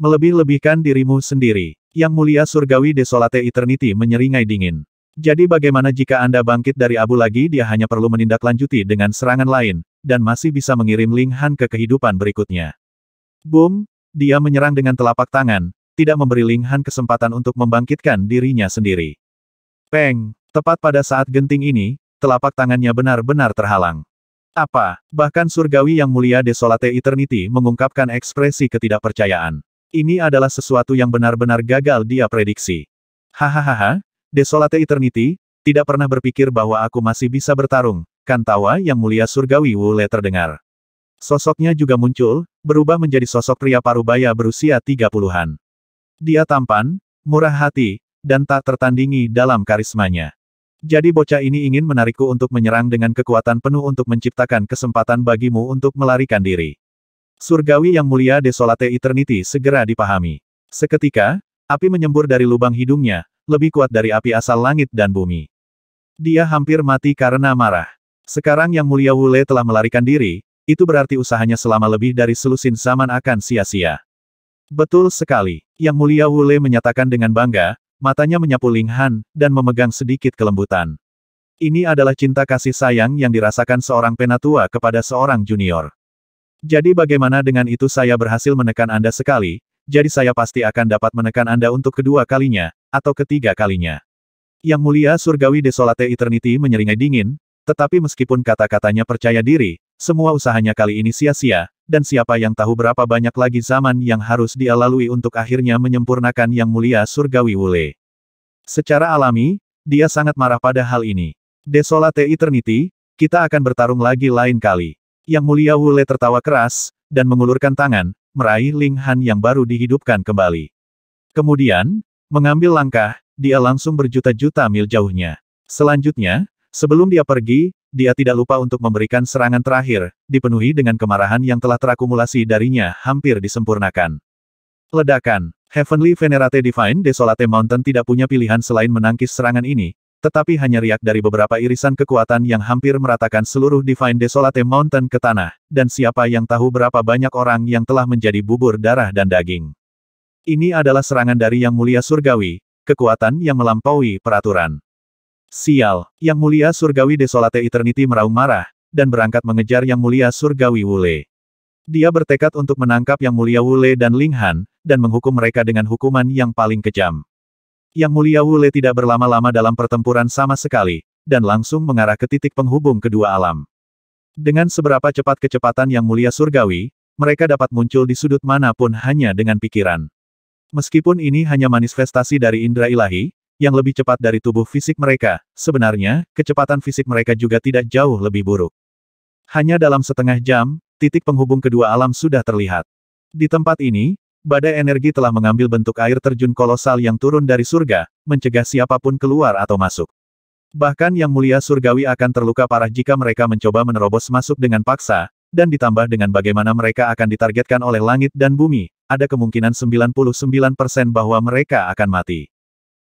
Melebih-lebihkan dirimu sendiri, yang mulia surgawi Desolate Eternity menyeringai dingin. Jadi bagaimana jika Anda bangkit dari abu lagi dia hanya perlu menindaklanjuti dengan serangan lain, dan masih bisa mengirim Ling Han ke kehidupan berikutnya. Boom! Dia menyerang dengan telapak tangan, tidak memberi Ling Han kesempatan untuk membangkitkan dirinya sendiri. Peng, tepat pada saat genting ini, telapak tangannya benar-benar terhalang. Apa, bahkan surgawi yang mulia Desolate Eternity mengungkapkan ekspresi ketidakpercayaan. Ini adalah sesuatu yang benar-benar gagal dia prediksi. Hahaha, Desolate Eternity, tidak pernah berpikir bahwa aku masih bisa bertarung, kan tawa yang mulia surgawi Wule terdengar. Sosoknya juga muncul, berubah menjadi sosok pria parubaya berusia 30-an. Dia tampan, murah hati, dan tak tertandingi dalam karismanya. Jadi bocah ini ingin menarikku untuk menyerang dengan kekuatan penuh untuk menciptakan kesempatan bagimu untuk melarikan diri. Surgawi yang mulia Desolate Eternity segera dipahami. Seketika, api menyembur dari lubang hidungnya, lebih kuat dari api asal langit dan bumi. Dia hampir mati karena marah. Sekarang yang mulia Wule telah melarikan diri, itu berarti usahanya selama lebih dari selusin zaman akan sia-sia. Betul sekali. Yang mulia Wule menyatakan dengan bangga, matanya menyapu Ling Han, dan memegang sedikit kelembutan. Ini adalah cinta kasih sayang yang dirasakan seorang penatua kepada seorang junior. Jadi bagaimana dengan itu saya berhasil menekan Anda sekali, jadi saya pasti akan dapat menekan Anda untuk kedua kalinya, atau ketiga kalinya. Yang mulia surgawi Desolate Eternity menyeringai dingin, tetapi meskipun kata-katanya percaya diri, semua usahanya kali ini sia-sia, dan siapa yang tahu berapa banyak lagi zaman yang harus dia lalui untuk akhirnya menyempurnakan Yang Mulia Surgawi Wule. Secara alami, dia sangat marah pada hal ini. Desolate Eternity, kita akan bertarung lagi lain kali. Yang Mulia Wule tertawa keras, dan mengulurkan tangan, meraih Ling Han yang baru dihidupkan kembali. Kemudian, mengambil langkah, dia langsung berjuta-juta mil jauhnya. Selanjutnya, sebelum dia pergi, dia tidak lupa untuk memberikan serangan terakhir, dipenuhi dengan kemarahan yang telah terakumulasi darinya hampir disempurnakan. Ledakan, Heavenly Venerate Divine Desolate Mountain tidak punya pilihan selain menangkis serangan ini, tetapi hanya riak dari beberapa irisan kekuatan yang hampir meratakan seluruh Divine Desolate Mountain ke tanah, dan siapa yang tahu berapa banyak orang yang telah menjadi bubur darah dan daging. Ini adalah serangan dari Yang Mulia Surgawi, kekuatan yang melampaui peraturan. Sial, Yang Mulia Surgawi Desolate Eternity meraung marah, dan berangkat mengejar Yang Mulia Surgawi Wule. Dia bertekad untuk menangkap Yang Mulia Wule dan Ling Han, dan menghukum mereka dengan hukuman yang paling kejam. Yang Mulia Wule tidak berlama-lama dalam pertempuran sama sekali, dan langsung mengarah ke titik penghubung kedua alam. Dengan seberapa cepat kecepatan Yang Mulia Surgawi, mereka dapat muncul di sudut manapun hanya dengan pikiran. Meskipun ini hanya manifestasi dari indera ilahi, yang lebih cepat dari tubuh fisik mereka, sebenarnya, kecepatan fisik mereka juga tidak jauh lebih buruk. Hanya dalam setengah jam, titik penghubung kedua alam sudah terlihat. Di tempat ini, badai energi telah mengambil bentuk air terjun kolosal yang turun dari surga, mencegah siapapun keluar atau masuk. Bahkan Yang Mulia Surgawi akan terluka parah jika mereka mencoba menerobos masuk dengan paksa, dan ditambah dengan bagaimana mereka akan ditargetkan oleh langit dan bumi, ada kemungkinan 99% bahwa mereka akan mati.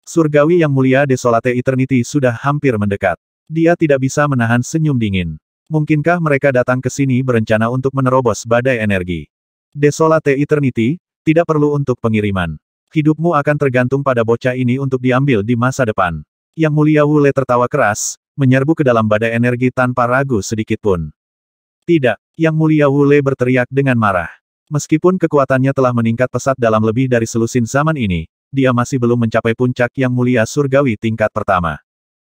Surgawi yang mulia Desolate Eternity sudah hampir mendekat. Dia tidak bisa menahan senyum dingin. Mungkinkah mereka datang ke sini berencana untuk menerobos badai energi? Desolate Eternity, tidak perlu untuk pengiriman. Hidupmu akan tergantung pada bocah ini untuk diambil di masa depan. Yang mulia Wule tertawa keras, menyerbu ke dalam badai energi tanpa ragu sedikitpun. Tidak, Yang mulia Wule berteriak dengan marah. Meskipun kekuatannya telah meningkat pesat dalam lebih dari selusin zaman ini, dia masih belum mencapai puncak yang mulia surgawi tingkat pertama.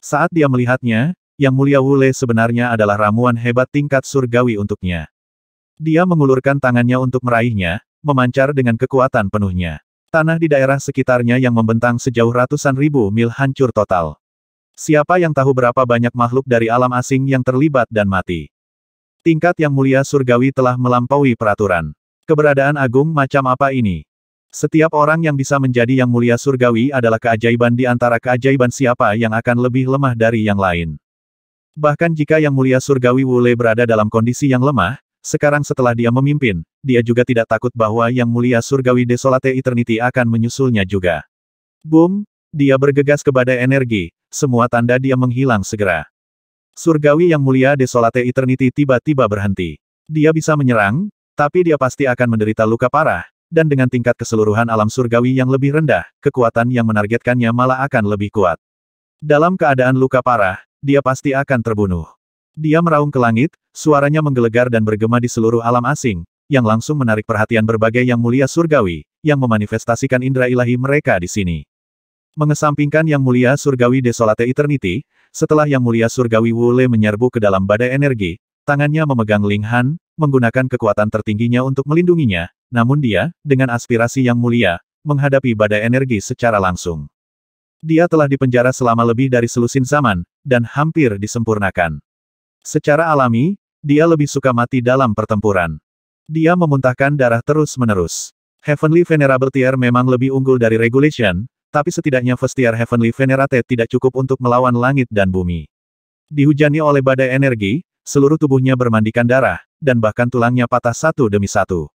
Saat dia melihatnya, yang mulia Wule sebenarnya adalah ramuan hebat tingkat surgawi untuknya. Dia mengulurkan tangannya untuk meraihnya, memancar dengan kekuatan penuhnya. Tanah di daerah sekitarnya yang membentang sejauh ratusan ribu mil hancur total. Siapa yang tahu berapa banyak makhluk dari alam asing yang terlibat dan mati. Tingkat yang mulia surgawi telah melampaui peraturan. Keberadaan agung macam apa ini? Setiap orang yang bisa menjadi yang mulia surgawi adalah keajaiban di antara keajaiban siapa yang akan lebih lemah dari yang lain. Bahkan jika yang mulia surgawi Wule berada dalam kondisi yang lemah, sekarang setelah dia memimpin, dia juga tidak takut bahwa yang mulia surgawi Desolate Eternity akan menyusulnya juga. Boom! Dia bergegas ke badai energi, semua tanda dia menghilang segera. Surgawi yang mulia Desolate Eternity tiba-tiba berhenti. Dia bisa menyerang, tapi dia pasti akan menderita luka parah, dan dengan tingkat keseluruhan alam surgawi yang lebih rendah, kekuatan yang menargetkannya malah akan lebih kuat. Dalam keadaan luka parah, dia pasti akan terbunuh. Dia meraung ke langit, suaranya menggelegar dan bergema di seluruh alam asing, yang langsung menarik perhatian berbagai yang mulia surgawi, yang memanifestasikan indera ilahi mereka di sini. Mengesampingkan Yang Mulia Surgawi Desolate Eternity, setelah Yang Mulia Surgawi Wule menyerbu ke dalam badai energi, tangannya memegang Ling Han, menggunakan kekuatan tertingginya untuk melindunginya, namun dia, dengan aspirasi yang mulia, menghadapi badai energi secara langsung. Dia telah dipenjara selama lebih dari selusin zaman, dan hampir disempurnakan. Secara alami, dia lebih suka mati dalam pertempuran. Dia memuntahkan darah terus-menerus. Heavenly Venerable Tier memang lebih unggul dari Regulation, tapi setidaknya Tier Heavenly Venerate tidak cukup untuk melawan langit dan bumi. Dihujani oleh badai energi, seluruh tubuhnya bermandikan darah, dan bahkan tulangnya patah satu demi satu.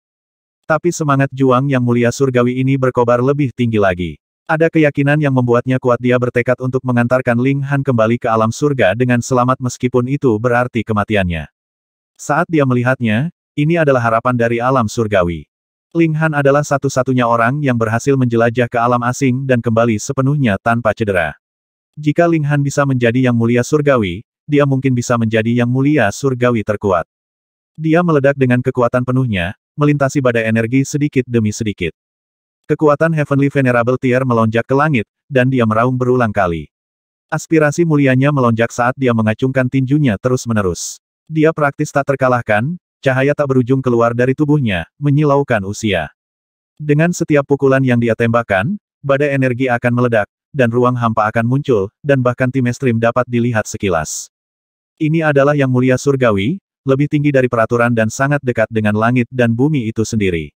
Tapi semangat juang yang mulia surgawi ini berkobar lebih tinggi lagi. Ada keyakinan yang membuatnya kuat dia bertekad untuk mengantarkan Ling Han kembali ke alam surga dengan selamat meskipun itu berarti kematiannya. Saat dia melihatnya, ini adalah harapan dari alam surgawi. Ling Han adalah satu-satunya orang yang berhasil menjelajah ke alam asing dan kembali sepenuhnya tanpa cedera. Jika Ling Han bisa menjadi yang mulia surgawi, dia mungkin bisa menjadi yang mulia surgawi terkuat. Dia meledak dengan kekuatan penuhnya, melintasi badai energi sedikit demi sedikit. Kekuatan Heavenly Venerable Tier melonjak ke langit, dan dia meraung berulang kali. Aspirasi mulianya melonjak saat dia mengacungkan tinjunya terus-menerus. Dia praktis tak terkalahkan, cahaya tak berujung keluar dari tubuhnya, menyilaukan usia. Dengan setiap pukulan yang dia tembakan, badai energi akan meledak, dan ruang hampa akan muncul, dan bahkan tim dapat dilihat sekilas. Ini adalah yang mulia surgawi, lebih tinggi dari peraturan dan sangat dekat dengan langit dan bumi itu sendiri.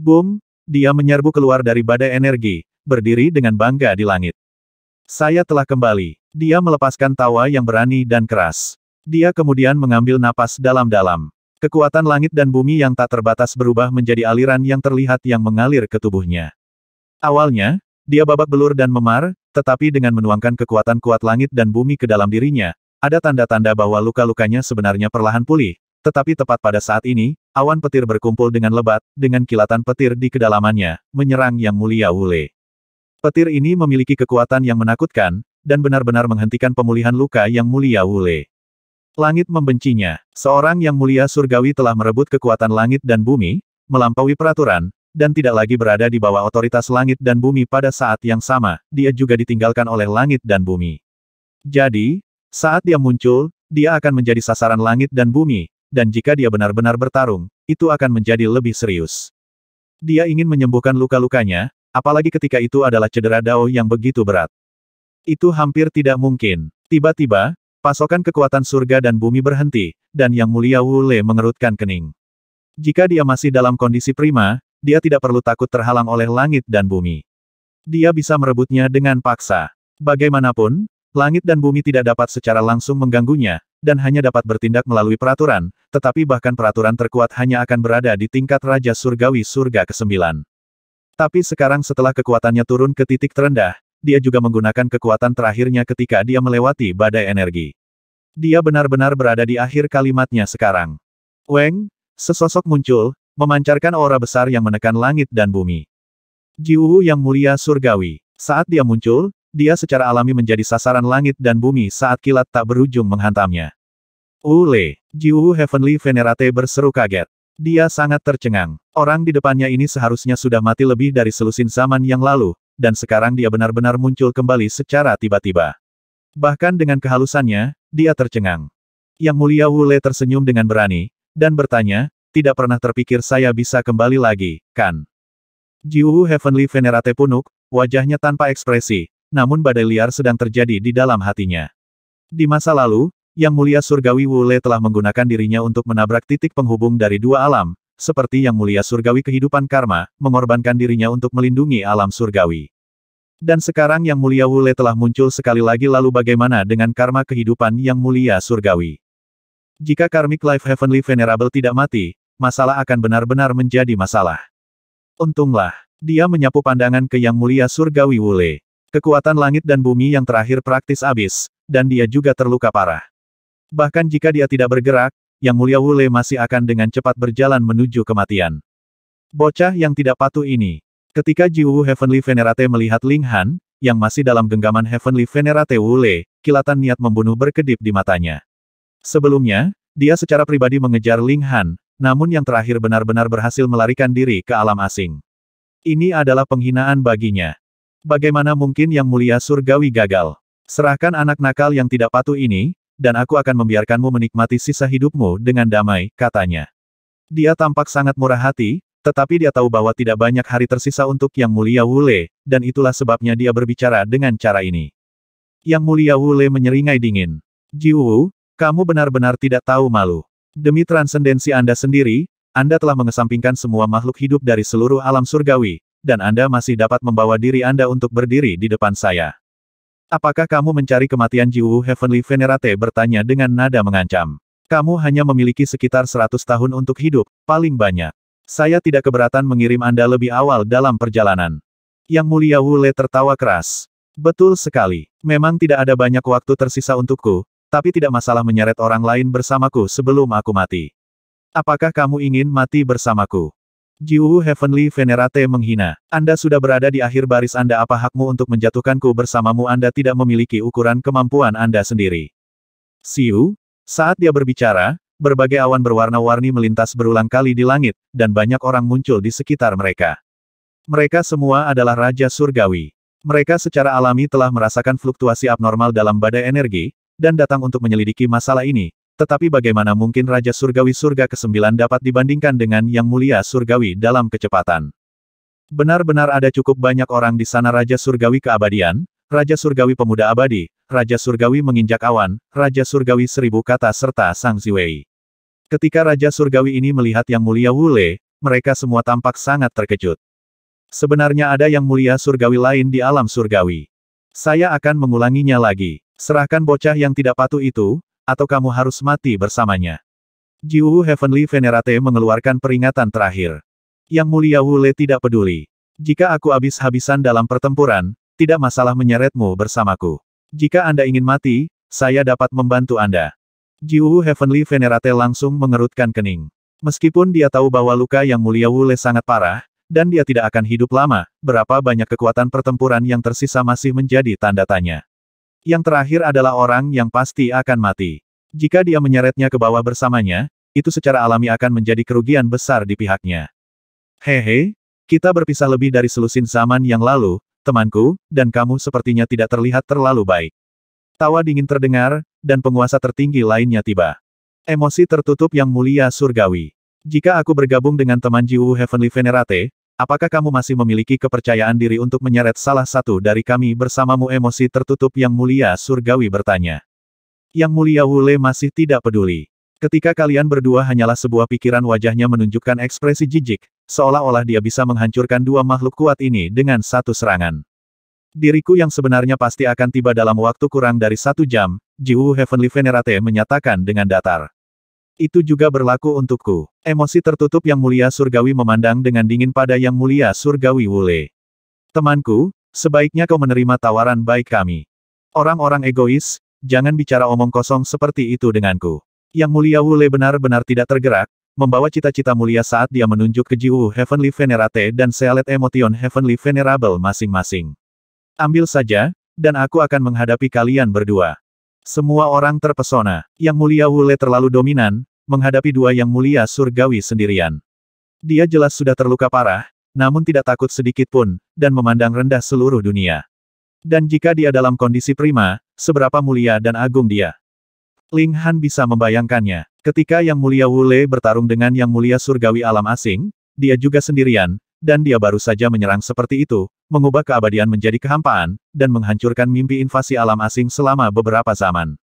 Boom, dia menyerbu keluar dari badai energi, berdiri dengan bangga di langit. Saya telah kembali. Dia melepaskan tawa yang berani dan keras. Dia kemudian mengambil napas dalam-dalam. Kekuatan langit dan bumi yang tak terbatas berubah menjadi aliran yang terlihat yang mengalir ke tubuhnya. Awalnya, dia babak belur dan memar, tetapi dengan menuangkan kekuatan kuat langit dan bumi ke dalam dirinya, ada tanda-tanda bahwa luka-lukanya sebenarnya perlahan pulih, tetapi tepat pada saat ini, awan petir berkumpul dengan lebat, dengan kilatan petir di kedalamannya, menyerang Yang Mulia Wule. Petir ini memiliki kekuatan yang menakutkan, dan benar-benar menghentikan pemulihan luka Yang Mulia Wule. Langit membencinya. Seorang Yang Mulia Surgawi telah merebut kekuatan langit dan bumi, melampaui peraturan, dan tidak lagi berada di bawah otoritas langit dan bumi pada saat yang sama, dia juga ditinggalkan oleh langit dan bumi. Jadi, saat dia muncul, dia akan menjadi sasaran langit dan bumi, dan jika dia benar-benar bertarung, itu akan menjadi lebih serius. Dia ingin menyembuhkan luka-lukanya, apalagi ketika itu adalah cedera Dao yang begitu berat. Itu hampir tidak mungkin. Tiba-tiba, pasokan kekuatan surga dan bumi berhenti, dan Yang Mulia Wu Le mengerutkan kening. Jika dia masih dalam kondisi prima, dia tidak perlu takut terhalang oleh langit dan bumi. Dia bisa merebutnya dengan paksa. Bagaimanapun, Langit dan bumi tidak dapat secara langsung mengganggunya, dan hanya dapat bertindak melalui peraturan, tetapi bahkan peraturan terkuat hanya akan berada di tingkat Raja Surgawi Surga ke-9. Tapi sekarang setelah kekuatannya turun ke titik terendah, dia juga menggunakan kekuatan terakhirnya ketika dia melewati badai energi. Dia benar-benar berada di akhir kalimatnya sekarang. Weng, sesosok muncul, memancarkan aura besar yang menekan langit dan bumi. Jiwu yang mulia surgawi. Saat dia muncul, dia secara alami menjadi sasaran langit dan bumi saat kilat tak berujung menghantamnya. Ule, Jiwu Heavenly Venerate berseru kaget. Dia sangat tercengang. Orang di depannya ini seharusnya sudah mati lebih dari selusin zaman yang lalu, dan sekarang dia benar-benar muncul kembali secara tiba-tiba. Bahkan dengan kehalusannya, dia tercengang. Yang mulia Wule tersenyum dengan berani, dan bertanya, tidak pernah terpikir saya bisa kembali lagi, kan? Jiwu Heavenly Venerate punuk, wajahnya tanpa ekspresi, namun badai liar sedang terjadi di dalam hatinya. Di masa lalu, Yang Mulia Surgawi Wule telah menggunakan dirinya untuk menabrak titik penghubung dari dua alam, seperti Yang Mulia Surgawi kehidupan karma, mengorbankan dirinya untuk melindungi alam surgawi. Dan sekarang Yang Mulia Wule telah muncul sekali lagi lalu bagaimana dengan karma kehidupan Yang Mulia Surgawi? Jika Karmic Life Heavenly Venerable tidak mati, masalah akan benar-benar menjadi masalah. Untunglah, dia menyapu pandangan ke Yang Mulia Surgawi Wule. Kekuatan langit dan bumi yang terakhir praktis habis, dan dia juga terluka parah. Bahkan jika dia tidak bergerak, Yang Mulia Wule masih akan dengan cepat berjalan menuju kematian. Bocah yang tidak patuh ini. Ketika Jiwu Heavenly Venerate melihat Ling Han, yang masih dalam genggaman Heavenly Venerate Wule, kilatan niat membunuh berkedip di matanya. Sebelumnya, dia secara pribadi mengejar Ling Han, namun yang terakhir benar-benar berhasil melarikan diri ke alam asing. Ini adalah penghinaan baginya. Bagaimana mungkin yang mulia surgawi gagal? Serahkan anak nakal yang tidak patuh ini, dan aku akan membiarkanmu menikmati sisa hidupmu dengan damai, katanya. Dia tampak sangat murah hati, tetapi dia tahu bahwa tidak banyak hari tersisa untuk Yang Mulia Wule, dan itulah sebabnya dia berbicara dengan cara ini. Yang Mulia Wule menyeringai dingin. Jiwu, kamu benar-benar tidak tahu malu. Demi transendensi Anda sendiri, Anda telah mengesampingkan semua makhluk hidup dari seluruh alam surgawi, dan Anda masih dapat membawa diri Anda untuk berdiri di depan saya. Apakah kamu mencari kematian Jiwu Heavenly Venerate bertanya dengan nada mengancam. Kamu hanya memiliki sekitar 100 tahun untuk hidup, paling banyak. Saya tidak keberatan mengirim Anda lebih awal dalam perjalanan. Yang mulia Wu Wule tertawa keras. Betul sekali. Memang tidak ada banyak waktu tersisa untukku, tapi tidak masalah menyeret orang lain bersamaku sebelum aku mati. Apakah kamu ingin mati bersamaku? Jiwu Heavenly Venerate menghina. Anda sudah berada di akhir baris Anda apa hakmu untuk menjatuhkanku bersamamu Anda tidak memiliki ukuran kemampuan Anda sendiri. Siu, saat dia berbicara, berbagai awan berwarna-warni melintas berulang kali di langit, dan banyak orang muncul di sekitar mereka. Mereka semua adalah Raja Surgawi. Mereka secara alami telah merasakan fluktuasi abnormal dalam badai energi, dan datang untuk menyelidiki masalah ini, tetapi bagaimana mungkin Raja Surgawi Surga ke-9 dapat dibandingkan dengan Yang Mulia Surgawi dalam kecepatan? Benar-benar ada cukup banyak orang di sana Raja Surgawi keabadian, Raja Surgawi pemuda abadi, Raja Surgawi menginjak awan, Raja Surgawi seribu kata serta Sang Ziwei. Ketika Raja Surgawi ini melihat Yang Mulia Wule, mereka semua tampak sangat terkejut. Sebenarnya ada Yang Mulia Surgawi lain di alam surgawi. Saya akan mengulanginya lagi. Serahkan bocah yang tidak patuh itu, atau kamu harus mati bersamanya. Jiwu Heavenly Venerate mengeluarkan peringatan terakhir. Yang mulia Wule tidak peduli. Jika aku habis-habisan dalam pertempuran, tidak masalah menyeretmu bersamaku. Jika Anda ingin mati, saya dapat membantu Anda. Jiwu Heavenly Venerate langsung mengerutkan kening. Meskipun dia tahu bahwa luka yang mulia Wule sangat parah, dan dia tidak akan hidup lama, berapa banyak kekuatan pertempuran yang tersisa masih menjadi tanda tanya. Yang terakhir adalah orang yang pasti akan mati. Jika dia menyeretnya ke bawah bersamanya, itu secara alami akan menjadi kerugian besar di pihaknya. Hehe, kita berpisah lebih dari selusin zaman yang lalu, temanku, dan kamu sepertinya tidak terlihat terlalu baik. Tawa dingin terdengar, dan penguasa tertinggi lainnya tiba. Emosi tertutup yang mulia surgawi. Jika aku bergabung dengan teman Jiwu Heavenly Venerate, Apakah kamu masih memiliki kepercayaan diri untuk menyeret salah satu dari kami bersamamu emosi tertutup yang mulia surgawi bertanya. Yang mulia Wule masih tidak peduli. Ketika kalian berdua hanyalah sebuah pikiran wajahnya menunjukkan ekspresi jijik, seolah-olah dia bisa menghancurkan dua makhluk kuat ini dengan satu serangan. Diriku yang sebenarnya pasti akan tiba dalam waktu kurang dari satu jam, Jiwu Heavenly Venerate menyatakan dengan datar. Itu juga berlaku untukku. Emosi tertutup yang mulia surgawi memandang dengan dingin pada yang mulia surgawi Wule. Temanku, sebaiknya kau menerima tawaran baik kami. Orang-orang egois, jangan bicara omong kosong seperti itu denganku. Yang mulia Wule benar-benar tidak tergerak, membawa cita-cita mulia saat dia menunjuk ke Jiwu Heavenly Venerate dan Sealet Emotion Heavenly Venerable masing-masing. Ambil saja, dan aku akan menghadapi kalian berdua. Semua orang terpesona. Yang mulia Wule terlalu dominan, menghadapi dua yang mulia surgawi sendirian. Dia jelas sudah terluka parah, namun tidak takut sedikit pun, dan memandang rendah seluruh dunia. Dan jika dia dalam kondisi prima, seberapa mulia dan agung dia. Ling Han bisa membayangkannya. Ketika Yang Mulia Wule bertarung dengan Yang Mulia Surgawi Alam Asing, dia juga sendirian, dan dia baru saja menyerang seperti itu, mengubah keabadian menjadi kehampaan, dan menghancurkan mimpi invasi alam asing selama beberapa zaman.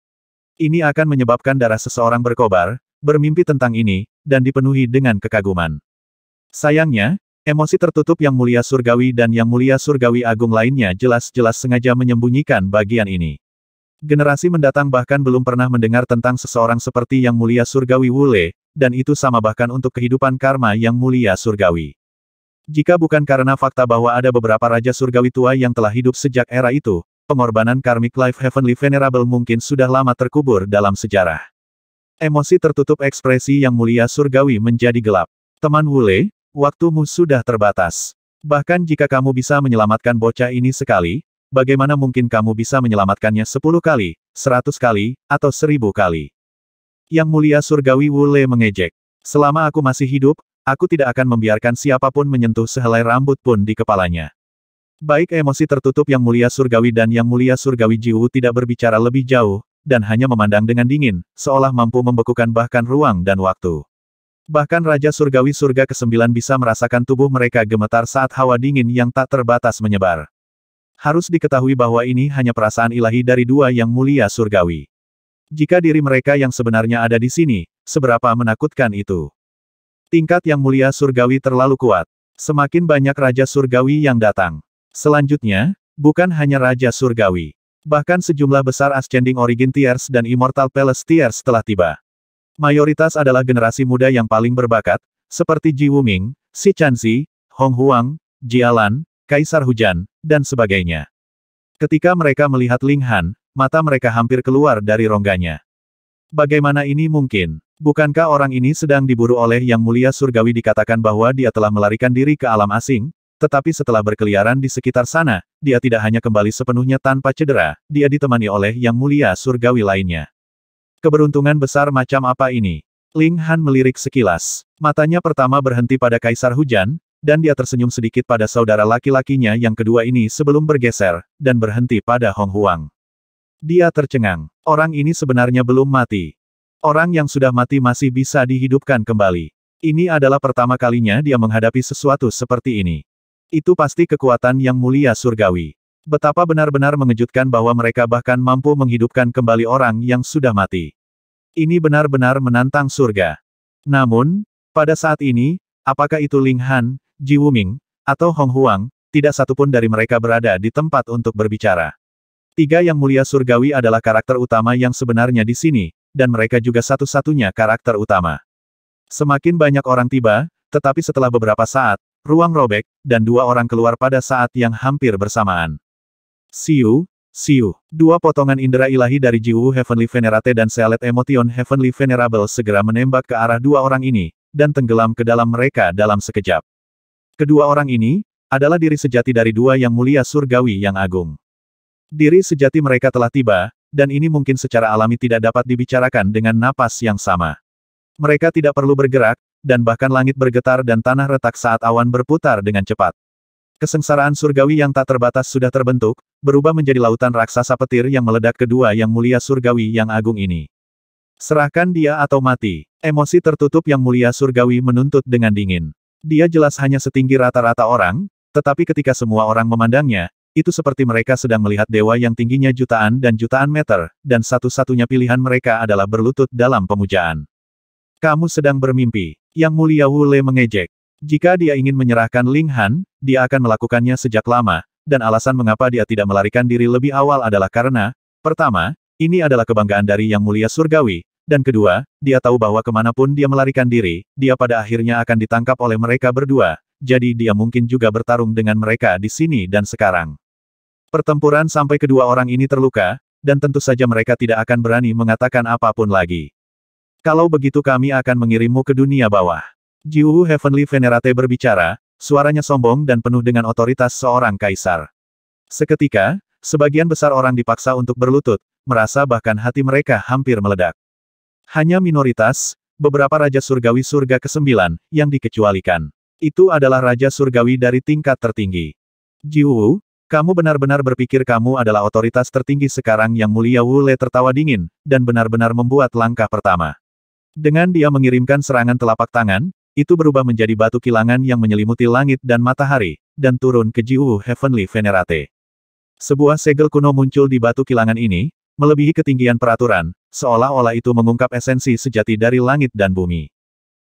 Ini akan menyebabkan darah seseorang berkobar, bermimpi tentang ini, dan dipenuhi dengan kekaguman. Sayangnya, emosi tertutup yang mulia surgawi dan yang mulia surgawi agung lainnya jelas-jelas sengaja menyembunyikan bagian ini. Generasi mendatang bahkan belum pernah mendengar tentang seseorang seperti yang mulia surgawi Wule, dan itu sama bahkan untuk kehidupan karma yang mulia surgawi. Jika bukan karena fakta bahwa ada beberapa raja surgawi tua yang telah hidup sejak era itu, pengorbanan karmic Life Heavenly Venerable mungkin sudah lama terkubur dalam sejarah. Emosi tertutup ekspresi yang mulia surgawi menjadi gelap. Teman Wule, waktumu sudah terbatas. Bahkan jika kamu bisa menyelamatkan bocah ini sekali, bagaimana mungkin kamu bisa menyelamatkannya sepuluh kali, seratus kali, atau seribu kali? Yang mulia surgawi Wule mengejek. Selama aku masih hidup, aku tidak akan membiarkan siapapun menyentuh sehelai rambut pun di kepalanya. Baik emosi tertutup yang mulia surgawi dan yang mulia surgawi Jiwu tidak berbicara lebih jauh, dan hanya memandang dengan dingin, seolah mampu membekukan bahkan ruang dan waktu. Bahkan Raja Surgawi Surga ke-9 bisa merasakan tubuh mereka gemetar saat hawa dingin yang tak terbatas menyebar. Harus diketahui bahwa ini hanya perasaan ilahi dari dua yang mulia surgawi. Jika diri mereka yang sebenarnya ada di sini, seberapa menakutkan itu. Tingkat yang mulia surgawi terlalu kuat. Semakin banyak Raja Surgawi yang datang. Selanjutnya, bukan hanya Raja Surgawi. Bahkan sejumlah besar Ascending Origin Tiers dan Immortal Palace Tiers telah tiba. Mayoritas adalah generasi muda yang paling berbakat, seperti Ji Wuming, Si Chanzi, Hong Huang, Jialan, Kaisar Hujan, dan sebagainya. Ketika mereka melihat Ling Han, mata mereka hampir keluar dari rongganya. Bagaimana ini mungkin? Bukankah orang ini sedang diburu oleh Yang Mulia Surgawi dikatakan bahwa dia telah melarikan diri ke alam asing, tetapi setelah berkeliaran di sekitar sana, dia tidak hanya kembali sepenuhnya tanpa cedera, dia ditemani oleh yang mulia surgawi lainnya. Keberuntungan besar macam apa ini? Ling Han melirik sekilas. Matanya pertama berhenti pada Kaisar Hujan, dan dia tersenyum sedikit pada saudara laki-lakinya yang kedua ini sebelum bergeser, dan berhenti pada Hong Huang. Dia tercengang. Orang ini sebenarnya belum mati. Orang yang sudah mati masih bisa dihidupkan kembali. Ini adalah pertama kalinya dia menghadapi sesuatu seperti ini. Itu pasti kekuatan yang mulia surgawi. Betapa benar-benar mengejutkan bahwa mereka bahkan mampu menghidupkan kembali orang yang sudah mati. Ini benar-benar menantang surga. Namun, pada saat ini, apakah itu Ling Han, Ji Wuming, atau Hong Huang, tidak satupun dari mereka berada di tempat untuk berbicara. Tiga yang mulia surgawi adalah karakter utama yang sebenarnya di sini, dan mereka juga satu-satunya karakter utama. Semakin banyak orang tiba, tetapi setelah beberapa saat, Ruang robek, dan dua orang keluar pada saat yang hampir bersamaan. Siu, Siu. Dua potongan indera ilahi dari Jiwu Heavenly Venerate dan Sealet Emotion Heavenly Venerable segera menembak ke arah dua orang ini, dan tenggelam ke dalam mereka dalam sekejap. Kedua orang ini, adalah diri sejati dari dua yang mulia surgawi yang agung. Diri sejati mereka telah tiba, dan ini mungkin secara alami tidak dapat dibicarakan dengan napas yang sama. Mereka tidak perlu bergerak, dan bahkan langit bergetar dan tanah retak saat awan berputar dengan cepat. Kesengsaraan surgawi yang tak terbatas sudah terbentuk, berubah menjadi lautan raksasa petir yang meledak kedua yang mulia surgawi yang agung ini. Serahkan dia atau mati. Emosi tertutup yang mulia surgawi menuntut dengan dingin. Dia jelas hanya setinggi rata-rata orang, tetapi ketika semua orang memandangnya, itu seperti mereka sedang melihat dewa yang tingginya jutaan dan jutaan meter, dan satu-satunya pilihan mereka adalah berlutut dalam pemujaan. Kamu sedang bermimpi. Yang Mulia Wu Le mengejek. Jika dia ingin menyerahkan Ling Han, dia akan melakukannya sejak lama, dan alasan mengapa dia tidak melarikan diri lebih awal adalah karena, pertama, ini adalah kebanggaan dari Yang Mulia Surgawi, dan kedua, dia tahu bahwa kemanapun dia melarikan diri, dia pada akhirnya akan ditangkap oleh mereka berdua, jadi dia mungkin juga bertarung dengan mereka di sini dan sekarang. Pertempuran sampai kedua orang ini terluka, dan tentu saja mereka tidak akan berani mengatakan apapun lagi. Kalau begitu kami akan mengirimmu ke dunia bawah. Jiu Heavenly Venerate berbicara, suaranya sombong dan penuh dengan otoritas seorang kaisar. Seketika, sebagian besar orang dipaksa untuk berlutut, merasa bahkan hati mereka hampir meledak. Hanya minoritas, beberapa Raja Surgawi Surga ke-9, yang dikecualikan. Itu adalah Raja Surgawi dari tingkat tertinggi. Jiu, kamu benar-benar berpikir kamu adalah otoritas tertinggi sekarang yang mulia Wu Wule tertawa dingin, dan benar-benar membuat langkah pertama. Dengan dia mengirimkan serangan telapak tangan, itu berubah menjadi batu kilangan yang menyelimuti langit dan matahari, dan turun ke Jiwu Heavenly Venerate. Sebuah segel kuno muncul di batu kilangan ini, melebihi ketinggian peraturan, seolah-olah itu mengungkap esensi sejati dari langit dan bumi.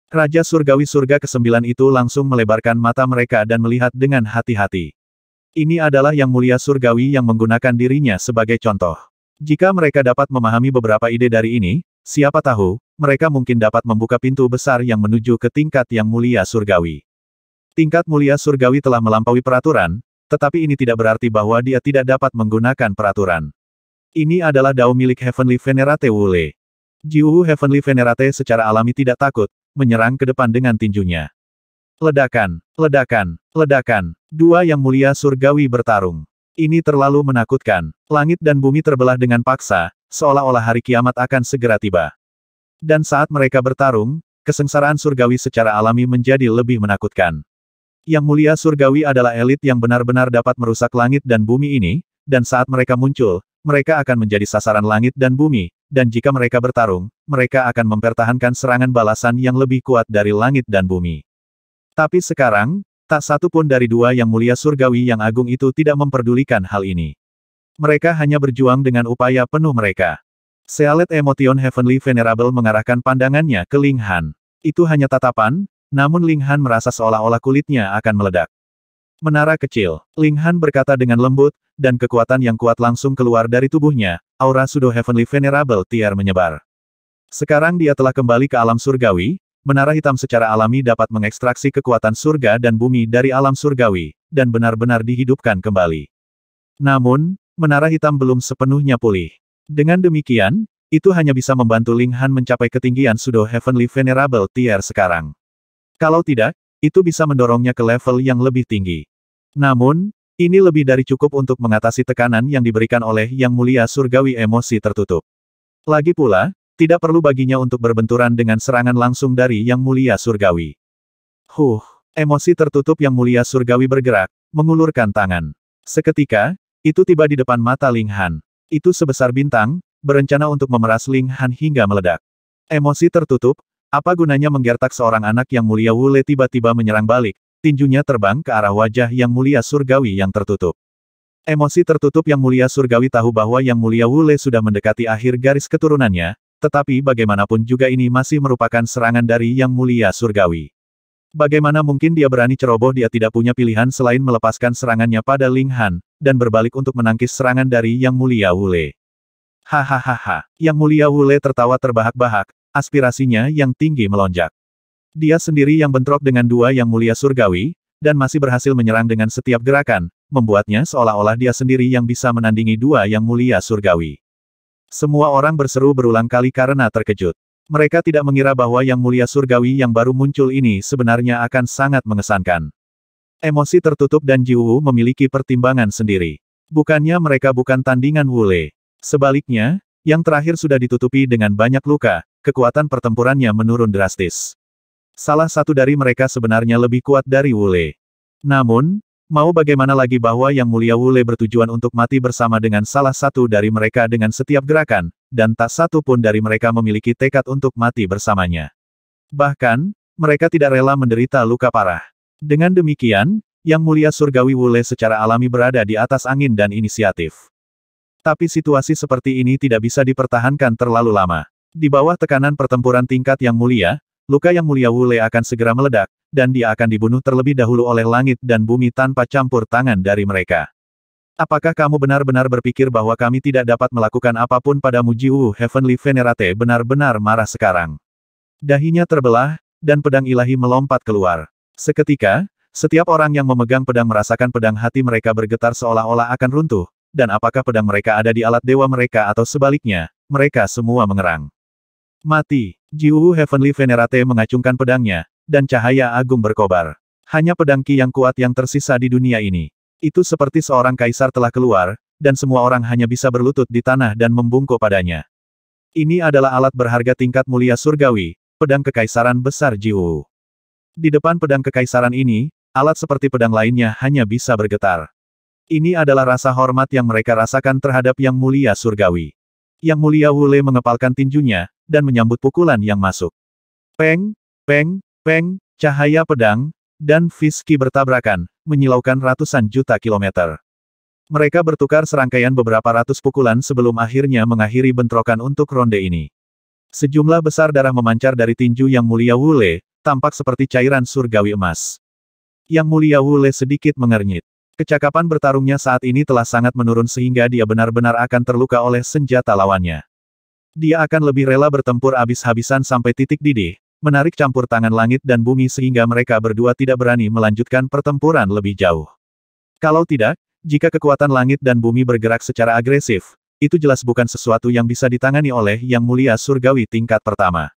Raja Surgawi Surga ke-9 itu langsung melebarkan mata mereka dan melihat dengan hati-hati. Ini adalah Yang Mulia Surgawi yang menggunakan dirinya sebagai contoh. Jika mereka dapat memahami beberapa ide dari ini, siapa tahu, mereka mungkin dapat membuka pintu besar yang menuju ke tingkat yang mulia surgawi. Tingkat mulia surgawi telah melampaui peraturan, tetapi ini tidak berarti bahwa dia tidak dapat menggunakan peraturan. Ini adalah dao milik Heavenly Venerate Wule. Jiu Heavenly Venerate secara alami tidak takut, menyerang ke depan dengan tinjunya. Ledakan, ledakan, ledakan. Dua yang mulia surgawi bertarung. Ini terlalu menakutkan. Langit dan bumi terbelah dengan paksa, seolah-olah hari kiamat akan segera tiba. Dan saat mereka bertarung, kesengsaraan surgawi secara alami menjadi lebih menakutkan. Yang mulia surgawi adalah elit yang benar-benar dapat merusak langit dan bumi ini, dan saat mereka muncul, mereka akan menjadi sasaran langit dan bumi, dan jika mereka bertarung, mereka akan mempertahankan serangan balasan yang lebih kuat dari langit dan bumi. Tapi sekarang, tak satu pun dari dua yang mulia surgawi yang agung itu tidak memperdulikan hal ini. Mereka hanya berjuang dengan upaya penuh mereka. Sealet Emotion Heavenly Venerable mengarahkan pandangannya ke Ling Han. Itu hanya tatapan, namun Ling Han merasa seolah-olah kulitnya akan meledak. Menara kecil, Ling Han berkata dengan lembut, dan kekuatan yang kuat langsung keluar dari tubuhnya, aura Sudo Heavenly Venerable Tiar menyebar. Sekarang dia telah kembali ke alam surgawi, menara hitam secara alami dapat mengekstraksi kekuatan surga dan bumi dari alam surgawi, dan benar-benar dihidupkan kembali. Namun, menara hitam belum sepenuhnya pulih. Dengan demikian, itu hanya bisa membantu Ling Han mencapai ketinggian Sudo heavenly venerable tier sekarang. Kalau tidak, itu bisa mendorongnya ke level yang lebih tinggi. Namun, ini lebih dari cukup untuk mengatasi tekanan yang diberikan oleh Yang Mulia Surgawi emosi tertutup. Lagi pula, tidak perlu baginya untuk berbenturan dengan serangan langsung dari Yang Mulia Surgawi. Huh, emosi tertutup Yang Mulia Surgawi bergerak, mengulurkan tangan. Seketika, itu tiba di depan mata Ling Han. Itu sebesar bintang, berencana untuk memeras Ling Han hingga meledak. Emosi tertutup, apa gunanya menggertak seorang anak yang mulia Wule tiba-tiba menyerang balik, tinjunya terbang ke arah wajah yang mulia surgawi yang tertutup. Emosi tertutup yang mulia surgawi tahu bahwa yang mulia Wule sudah mendekati akhir garis keturunannya, tetapi bagaimanapun juga ini masih merupakan serangan dari yang mulia surgawi. Bagaimana mungkin dia berani ceroboh dia tidak punya pilihan selain melepaskan serangannya pada Ling Han, dan berbalik untuk menangkis serangan dari Yang Mulia Wule. Hahaha, Yang Mulia Wule tertawa terbahak-bahak, aspirasinya yang tinggi melonjak. Dia sendiri yang bentrok dengan dua Yang Mulia Surgawi, dan masih berhasil menyerang dengan setiap gerakan, membuatnya seolah-olah dia sendiri yang bisa menandingi dua Yang Mulia Surgawi. Semua orang berseru berulang kali karena terkejut. Mereka tidak mengira bahwa Yang Mulia Surgawi yang baru muncul ini sebenarnya akan sangat mengesankan. Emosi tertutup dan Jiwu memiliki pertimbangan sendiri. Bukannya mereka bukan tandingan Wule. Sebaliknya, yang terakhir sudah ditutupi dengan banyak luka, kekuatan pertempurannya menurun drastis. Salah satu dari mereka sebenarnya lebih kuat dari Wule. Namun, mau bagaimana lagi bahwa Yang Mulia Wule bertujuan untuk mati bersama dengan salah satu dari mereka dengan setiap gerakan, dan tak satu pun dari mereka memiliki tekad untuk mati bersamanya. Bahkan, mereka tidak rela menderita luka parah. Dengan demikian, Yang Mulia Surgawi Wule secara alami berada di atas angin dan inisiatif. Tapi situasi seperti ini tidak bisa dipertahankan terlalu lama. Di bawah tekanan pertempuran tingkat Yang Mulia, luka Yang Mulia Wule akan segera meledak, dan dia akan dibunuh terlebih dahulu oleh langit dan bumi tanpa campur tangan dari mereka. Apakah kamu benar-benar berpikir bahwa kami tidak dapat melakukan apapun padamu Jiwu Heavenly Venerate benar-benar marah sekarang. Dahinya terbelah, dan pedang ilahi melompat keluar. Seketika, setiap orang yang memegang pedang merasakan pedang hati mereka bergetar seolah-olah akan runtuh, dan apakah pedang mereka ada di alat dewa mereka atau sebaliknya, mereka semua mengerang. Mati, Jiwu Heavenly Venerate mengacungkan pedangnya, dan cahaya agung berkobar. Hanya pedang Ki yang kuat yang tersisa di dunia ini. Itu seperti seorang kaisar telah keluar, dan semua orang hanya bisa berlutut di tanah dan membungkuk padanya. Ini adalah alat berharga tingkat mulia surgawi, pedang kekaisaran besar Jiwu. Di depan pedang kekaisaran ini, alat seperti pedang lainnya hanya bisa bergetar. Ini adalah rasa hormat yang mereka rasakan terhadap Yang Mulia Surgawi. Yang Mulia Wule mengepalkan tinjunya, dan menyambut pukulan yang masuk. Peng, peng, peng, cahaya pedang, dan Fiski bertabrakan, menyilaukan ratusan juta kilometer. Mereka bertukar serangkaian beberapa ratus pukulan sebelum akhirnya mengakhiri bentrokan untuk ronde ini. Sejumlah besar darah memancar dari tinju yang mulia Wule, tampak seperti cairan surgawi emas. Yang mulia Wule sedikit mengernyit. Kecakapan bertarungnya saat ini telah sangat menurun sehingga dia benar-benar akan terluka oleh senjata lawannya. Dia akan lebih rela bertempur habis-habisan sampai titik didih, menarik campur tangan langit dan bumi sehingga mereka berdua tidak berani melanjutkan pertempuran lebih jauh. Kalau tidak, jika kekuatan langit dan bumi bergerak secara agresif, itu jelas bukan sesuatu yang bisa ditangani oleh Yang Mulia Surgawi tingkat pertama.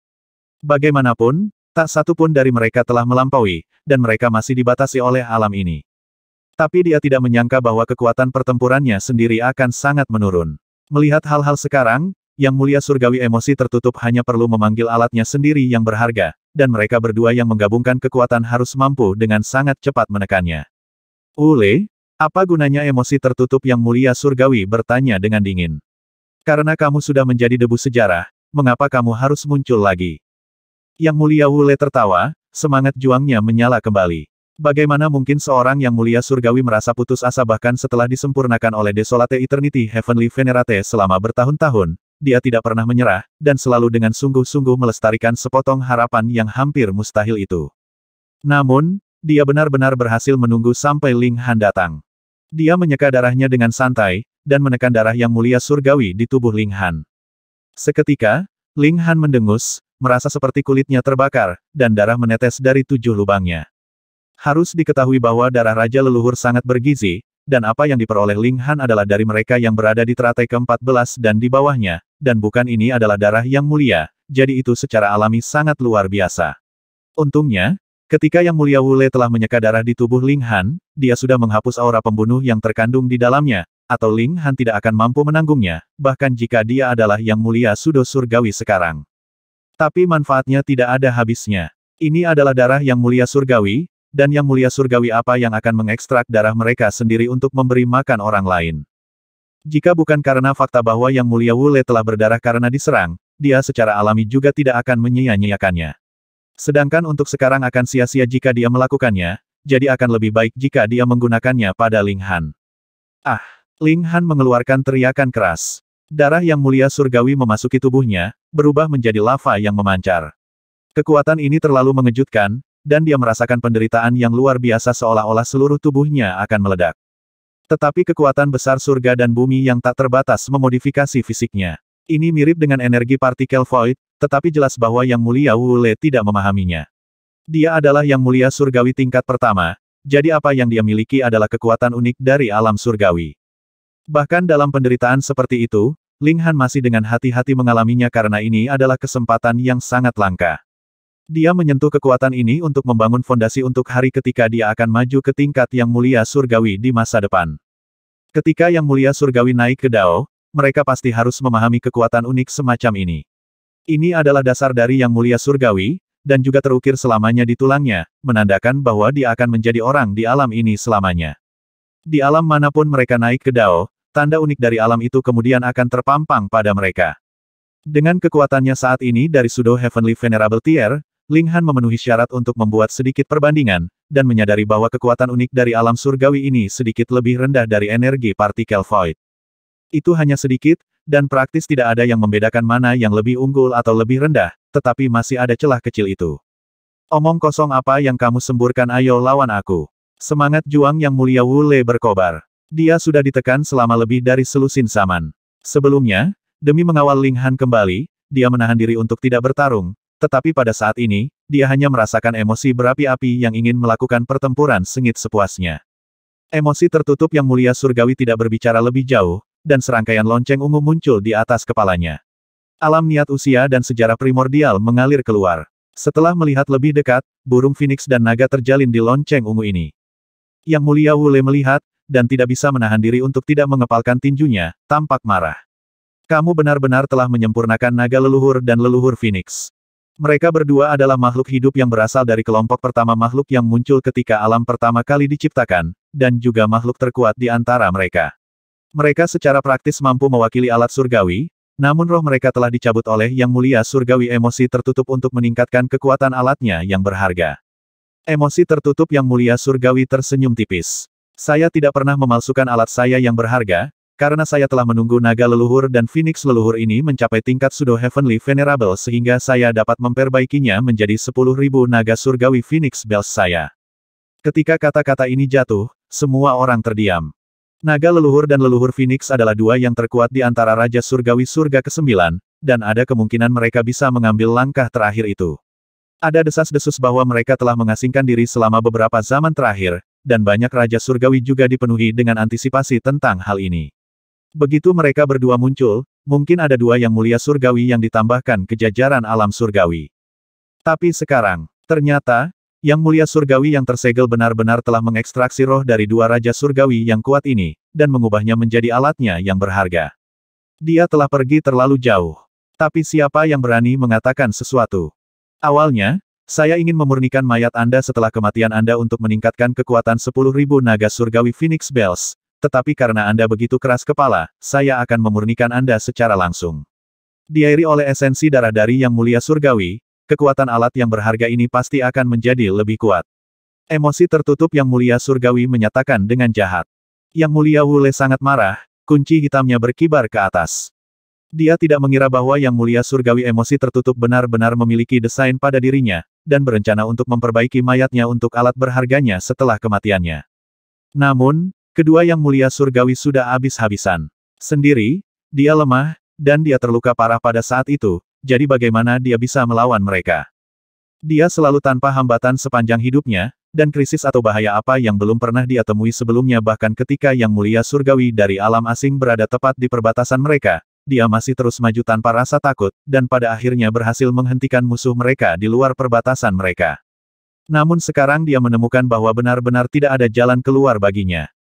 Bagaimanapun, tak satu pun dari mereka telah melampaui, dan mereka masih dibatasi oleh alam ini. Tapi dia tidak menyangka bahwa kekuatan pertempurannya sendiri akan sangat menurun. Melihat hal-hal sekarang, yang Mulia Surgawi emosi tertutup hanya perlu memanggil alatnya sendiri yang berharga, dan mereka berdua yang menggabungkan kekuatan harus mampu dengan sangat cepat menekannya. Ule, apa gunanya emosi tertutup Yang Mulia Surgawi bertanya dengan dingin. Karena kamu sudah menjadi debu sejarah, mengapa kamu harus muncul lagi? Yang Mulia Ule tertawa, semangat juangnya menyala kembali. Bagaimana mungkin seorang yang mulia surgawi merasa putus asa bahkan setelah disempurnakan oleh Desolate Eternity Heavenly Venerate selama bertahun-tahun, dia tidak pernah menyerah, dan selalu dengan sungguh-sungguh melestarikan sepotong harapan yang hampir mustahil itu. Namun, dia benar-benar berhasil menunggu sampai Ling Han datang. Dia menyeka darahnya dengan santai, dan menekan darah yang mulia surgawi di tubuh Ling Han. Seketika, Ling Han mendengus, merasa seperti kulitnya terbakar, dan darah menetes dari tujuh lubangnya. Harus diketahui bahwa darah Raja Leluhur sangat bergizi, dan apa yang diperoleh Ling Han adalah dari mereka yang berada di teratai ke-14 dan di bawahnya, dan bukan ini adalah darah yang mulia, jadi itu secara alami sangat luar biasa. Untungnya, ketika Yang Mulia Wule telah menyeka darah di tubuh Ling Han, dia sudah menghapus aura pembunuh yang terkandung di dalamnya, atau Ling Han tidak akan mampu menanggungnya, bahkan jika dia adalah Yang Mulia Sudo Surgawi sekarang. Tapi manfaatnya tidak ada habisnya. Ini adalah darah Yang Mulia Surgawi, dan Yang Mulia Surgawi apa yang akan mengekstrak darah mereka sendiri untuk memberi makan orang lain. Jika bukan karena fakta bahwa Yang Mulia Wule telah berdarah karena diserang, dia secara alami juga tidak akan menyia-nyiakannya. Sedangkan untuk sekarang akan sia-sia jika dia melakukannya, jadi akan lebih baik jika dia menggunakannya pada Ling Han. Ah! Ling Han mengeluarkan teriakan keras. Darah yang mulia surgawi memasuki tubuhnya, berubah menjadi lava yang memancar. Kekuatan ini terlalu mengejutkan, dan dia merasakan penderitaan yang luar biasa seolah-olah seluruh tubuhnya akan meledak. Tetapi kekuatan besar surga dan bumi yang tak terbatas memodifikasi fisiknya. Ini mirip dengan energi partikel void, tetapi jelas bahwa Yang Mulia Wu Le tidak memahaminya. Dia adalah Yang Mulia Surgawi tingkat pertama, jadi apa yang dia miliki adalah kekuatan unik dari alam surgawi. Bahkan dalam penderitaan seperti itu, Ling Han masih dengan hati-hati mengalaminya karena ini adalah kesempatan yang sangat langka. Dia menyentuh kekuatan ini untuk membangun fondasi untuk hari ketika dia akan maju ke tingkat yang mulia surgawi di masa depan. Ketika yang mulia surgawi naik ke Dao, mereka pasti harus memahami kekuatan unik semacam ini. Ini adalah dasar dari yang mulia surgawi, dan juga terukir selamanya di tulangnya, menandakan bahwa dia akan menjadi orang di alam ini selamanya. Di alam manapun mereka naik ke Dao, tanda unik dari alam itu kemudian akan terpampang pada mereka. Dengan kekuatannya saat ini dari Sudo Heavenly Venerable Tier, Ling Han memenuhi syarat untuk membuat sedikit perbandingan, dan menyadari bahwa kekuatan unik dari alam surgawi ini sedikit lebih rendah dari energi partikel void. Itu hanya sedikit, dan praktis tidak ada yang membedakan mana yang lebih unggul atau lebih rendah, tetapi masih ada celah kecil itu. Omong kosong apa yang kamu semburkan ayo lawan aku. Semangat juang yang mulia Wule berkobar. Dia sudah ditekan selama lebih dari selusin zaman. Sebelumnya, demi mengawal Ling Han kembali, dia menahan diri untuk tidak bertarung, tetapi pada saat ini, dia hanya merasakan emosi berapi-api yang ingin melakukan pertempuran sengit sepuasnya. Emosi tertutup yang mulia surgawi tidak berbicara lebih jauh, dan serangkaian lonceng ungu muncul di atas kepalanya. Alam niat usia dan sejarah primordial mengalir keluar. Setelah melihat lebih dekat, burung phoenix dan naga terjalin di lonceng ungu ini. Yang mulia Wule melihat, dan tidak bisa menahan diri untuk tidak mengepalkan tinjunya, tampak marah. Kamu benar-benar telah menyempurnakan naga leluhur dan leluhur phoenix. Mereka berdua adalah makhluk hidup yang berasal dari kelompok pertama makhluk yang muncul ketika alam pertama kali diciptakan, dan juga makhluk terkuat di antara mereka. Mereka secara praktis mampu mewakili alat surgawi, namun roh mereka telah dicabut oleh Yang Mulia Surgawi emosi tertutup untuk meningkatkan kekuatan alatnya yang berharga. Emosi tertutup Yang Mulia Surgawi tersenyum tipis. Saya tidak pernah memalsukan alat saya yang berharga, karena saya telah menunggu naga leluhur dan phoenix leluhur ini mencapai tingkat sudo heavenly venerable sehingga saya dapat memperbaikinya menjadi 10.000 naga surgawi phoenix bells saya. Ketika kata-kata ini jatuh, semua orang terdiam. Naga leluhur dan leluhur phoenix adalah dua yang terkuat di antara raja surgawi surga ke-9, dan ada kemungkinan mereka bisa mengambil langkah terakhir itu. Ada desas-desus bahwa mereka telah mengasingkan diri selama beberapa zaman terakhir, dan banyak raja surgawi juga dipenuhi dengan antisipasi tentang hal ini. Begitu mereka berdua muncul, mungkin ada dua yang mulia surgawi yang ditambahkan ke jajaran alam surgawi. Tapi sekarang, ternyata, yang mulia surgawi yang tersegel benar-benar telah mengekstraksi roh dari dua raja surgawi yang kuat ini, dan mengubahnya menjadi alatnya yang berharga. Dia telah pergi terlalu jauh. Tapi siapa yang berani mengatakan sesuatu? Awalnya, saya ingin memurnikan mayat Anda setelah kematian Anda untuk meningkatkan kekuatan 10.000 naga surgawi Phoenix Bells, tetapi karena Anda begitu keras kepala, saya akan memurnikan Anda secara langsung. Diairi oleh esensi darah dari Yang Mulia Surgawi, kekuatan alat yang berharga ini pasti akan menjadi lebih kuat. Emosi tertutup Yang Mulia Surgawi menyatakan dengan jahat. Yang Mulia Wule sangat marah, kunci hitamnya berkibar ke atas. Dia tidak mengira bahwa Yang Mulia Surgawi emosi tertutup benar-benar memiliki desain pada dirinya, dan berencana untuk memperbaiki mayatnya untuk alat berharganya setelah kematiannya. Namun, Kedua yang mulia surgawi sudah habis-habisan. Sendiri, dia lemah, dan dia terluka parah pada saat itu, jadi bagaimana dia bisa melawan mereka? Dia selalu tanpa hambatan sepanjang hidupnya, dan krisis atau bahaya apa yang belum pernah dia temui sebelumnya bahkan ketika yang mulia surgawi dari alam asing berada tepat di perbatasan mereka, dia masih terus maju tanpa rasa takut, dan pada akhirnya berhasil menghentikan musuh mereka di luar perbatasan mereka. Namun sekarang dia menemukan bahwa benar-benar tidak ada jalan keluar baginya.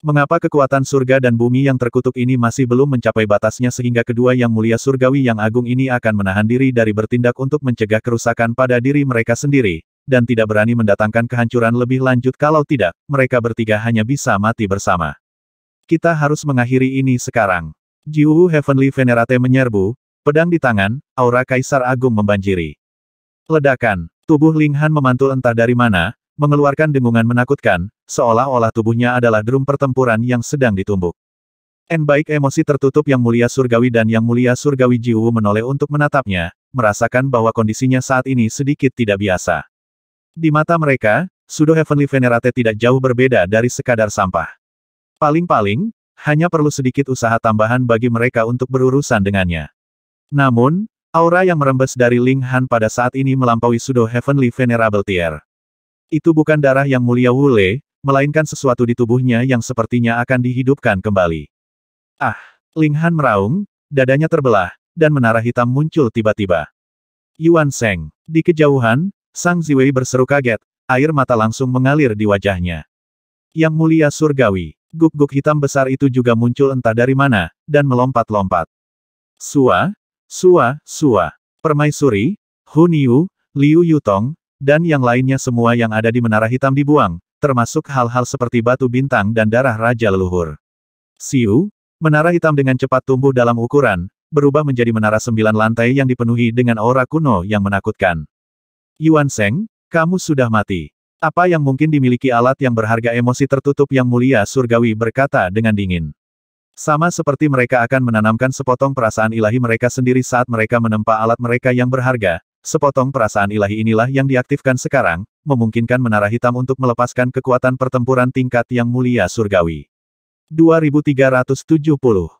Mengapa kekuatan surga dan bumi yang terkutuk ini masih belum mencapai batasnya sehingga kedua yang mulia surgawi yang agung ini akan menahan diri dari bertindak untuk mencegah kerusakan pada diri mereka sendiri, dan tidak berani mendatangkan kehancuran lebih lanjut kalau tidak, mereka bertiga hanya bisa mati bersama. Kita harus mengakhiri ini sekarang. Jiu Heavenly Venerate menyerbu, pedang di tangan, aura Kaisar Agung membanjiri. Ledakan, tubuh Ling memantul entah dari mana, mengeluarkan dengungan menakutkan, seolah-olah tubuhnya adalah drum pertempuran yang sedang ditumbuk. En baik emosi tertutup yang mulia surgawi dan yang mulia surgawi Jiwu menoleh untuk menatapnya, merasakan bahwa kondisinya saat ini sedikit tidak biasa. Di mata mereka, Sudo Heavenly Venerate tidak jauh berbeda dari sekadar sampah. Paling-paling, hanya perlu sedikit usaha tambahan bagi mereka untuk berurusan dengannya. Namun, aura yang merembes dari Ling Han pada saat ini melampaui Sudo Heavenly Venerable Tier. Itu bukan darah yang mulia Wule, melainkan sesuatu di tubuhnya yang sepertinya akan dihidupkan kembali. Ah, Ling Han meraung, dadanya terbelah, dan menara hitam muncul tiba-tiba. Yuan Seng, di kejauhan, Sang Ziwei berseru kaget, air mata langsung mengalir di wajahnya. Yang mulia surgawi, guk-guk hitam besar itu juga muncul entah dari mana, dan melompat-lompat. Sua, Sua, Sua, Permaisuri, Hun Yu, Liu Yutong, dan yang lainnya semua yang ada di Menara Hitam dibuang, termasuk hal-hal seperti batu bintang dan darah Raja Leluhur. Siu, Menara Hitam dengan cepat tumbuh dalam ukuran, berubah menjadi menara sembilan lantai yang dipenuhi dengan aura kuno yang menakutkan. Yuan Seng, kamu sudah mati. Apa yang mungkin dimiliki alat yang berharga emosi tertutup yang mulia surgawi berkata dengan dingin. Sama seperti mereka akan menanamkan sepotong perasaan ilahi mereka sendiri saat mereka menempa alat mereka yang berharga, Sepotong perasaan ilahi inilah yang diaktifkan sekarang, memungkinkan menara hitam untuk melepaskan kekuatan pertempuran tingkat yang mulia surgawi. 2370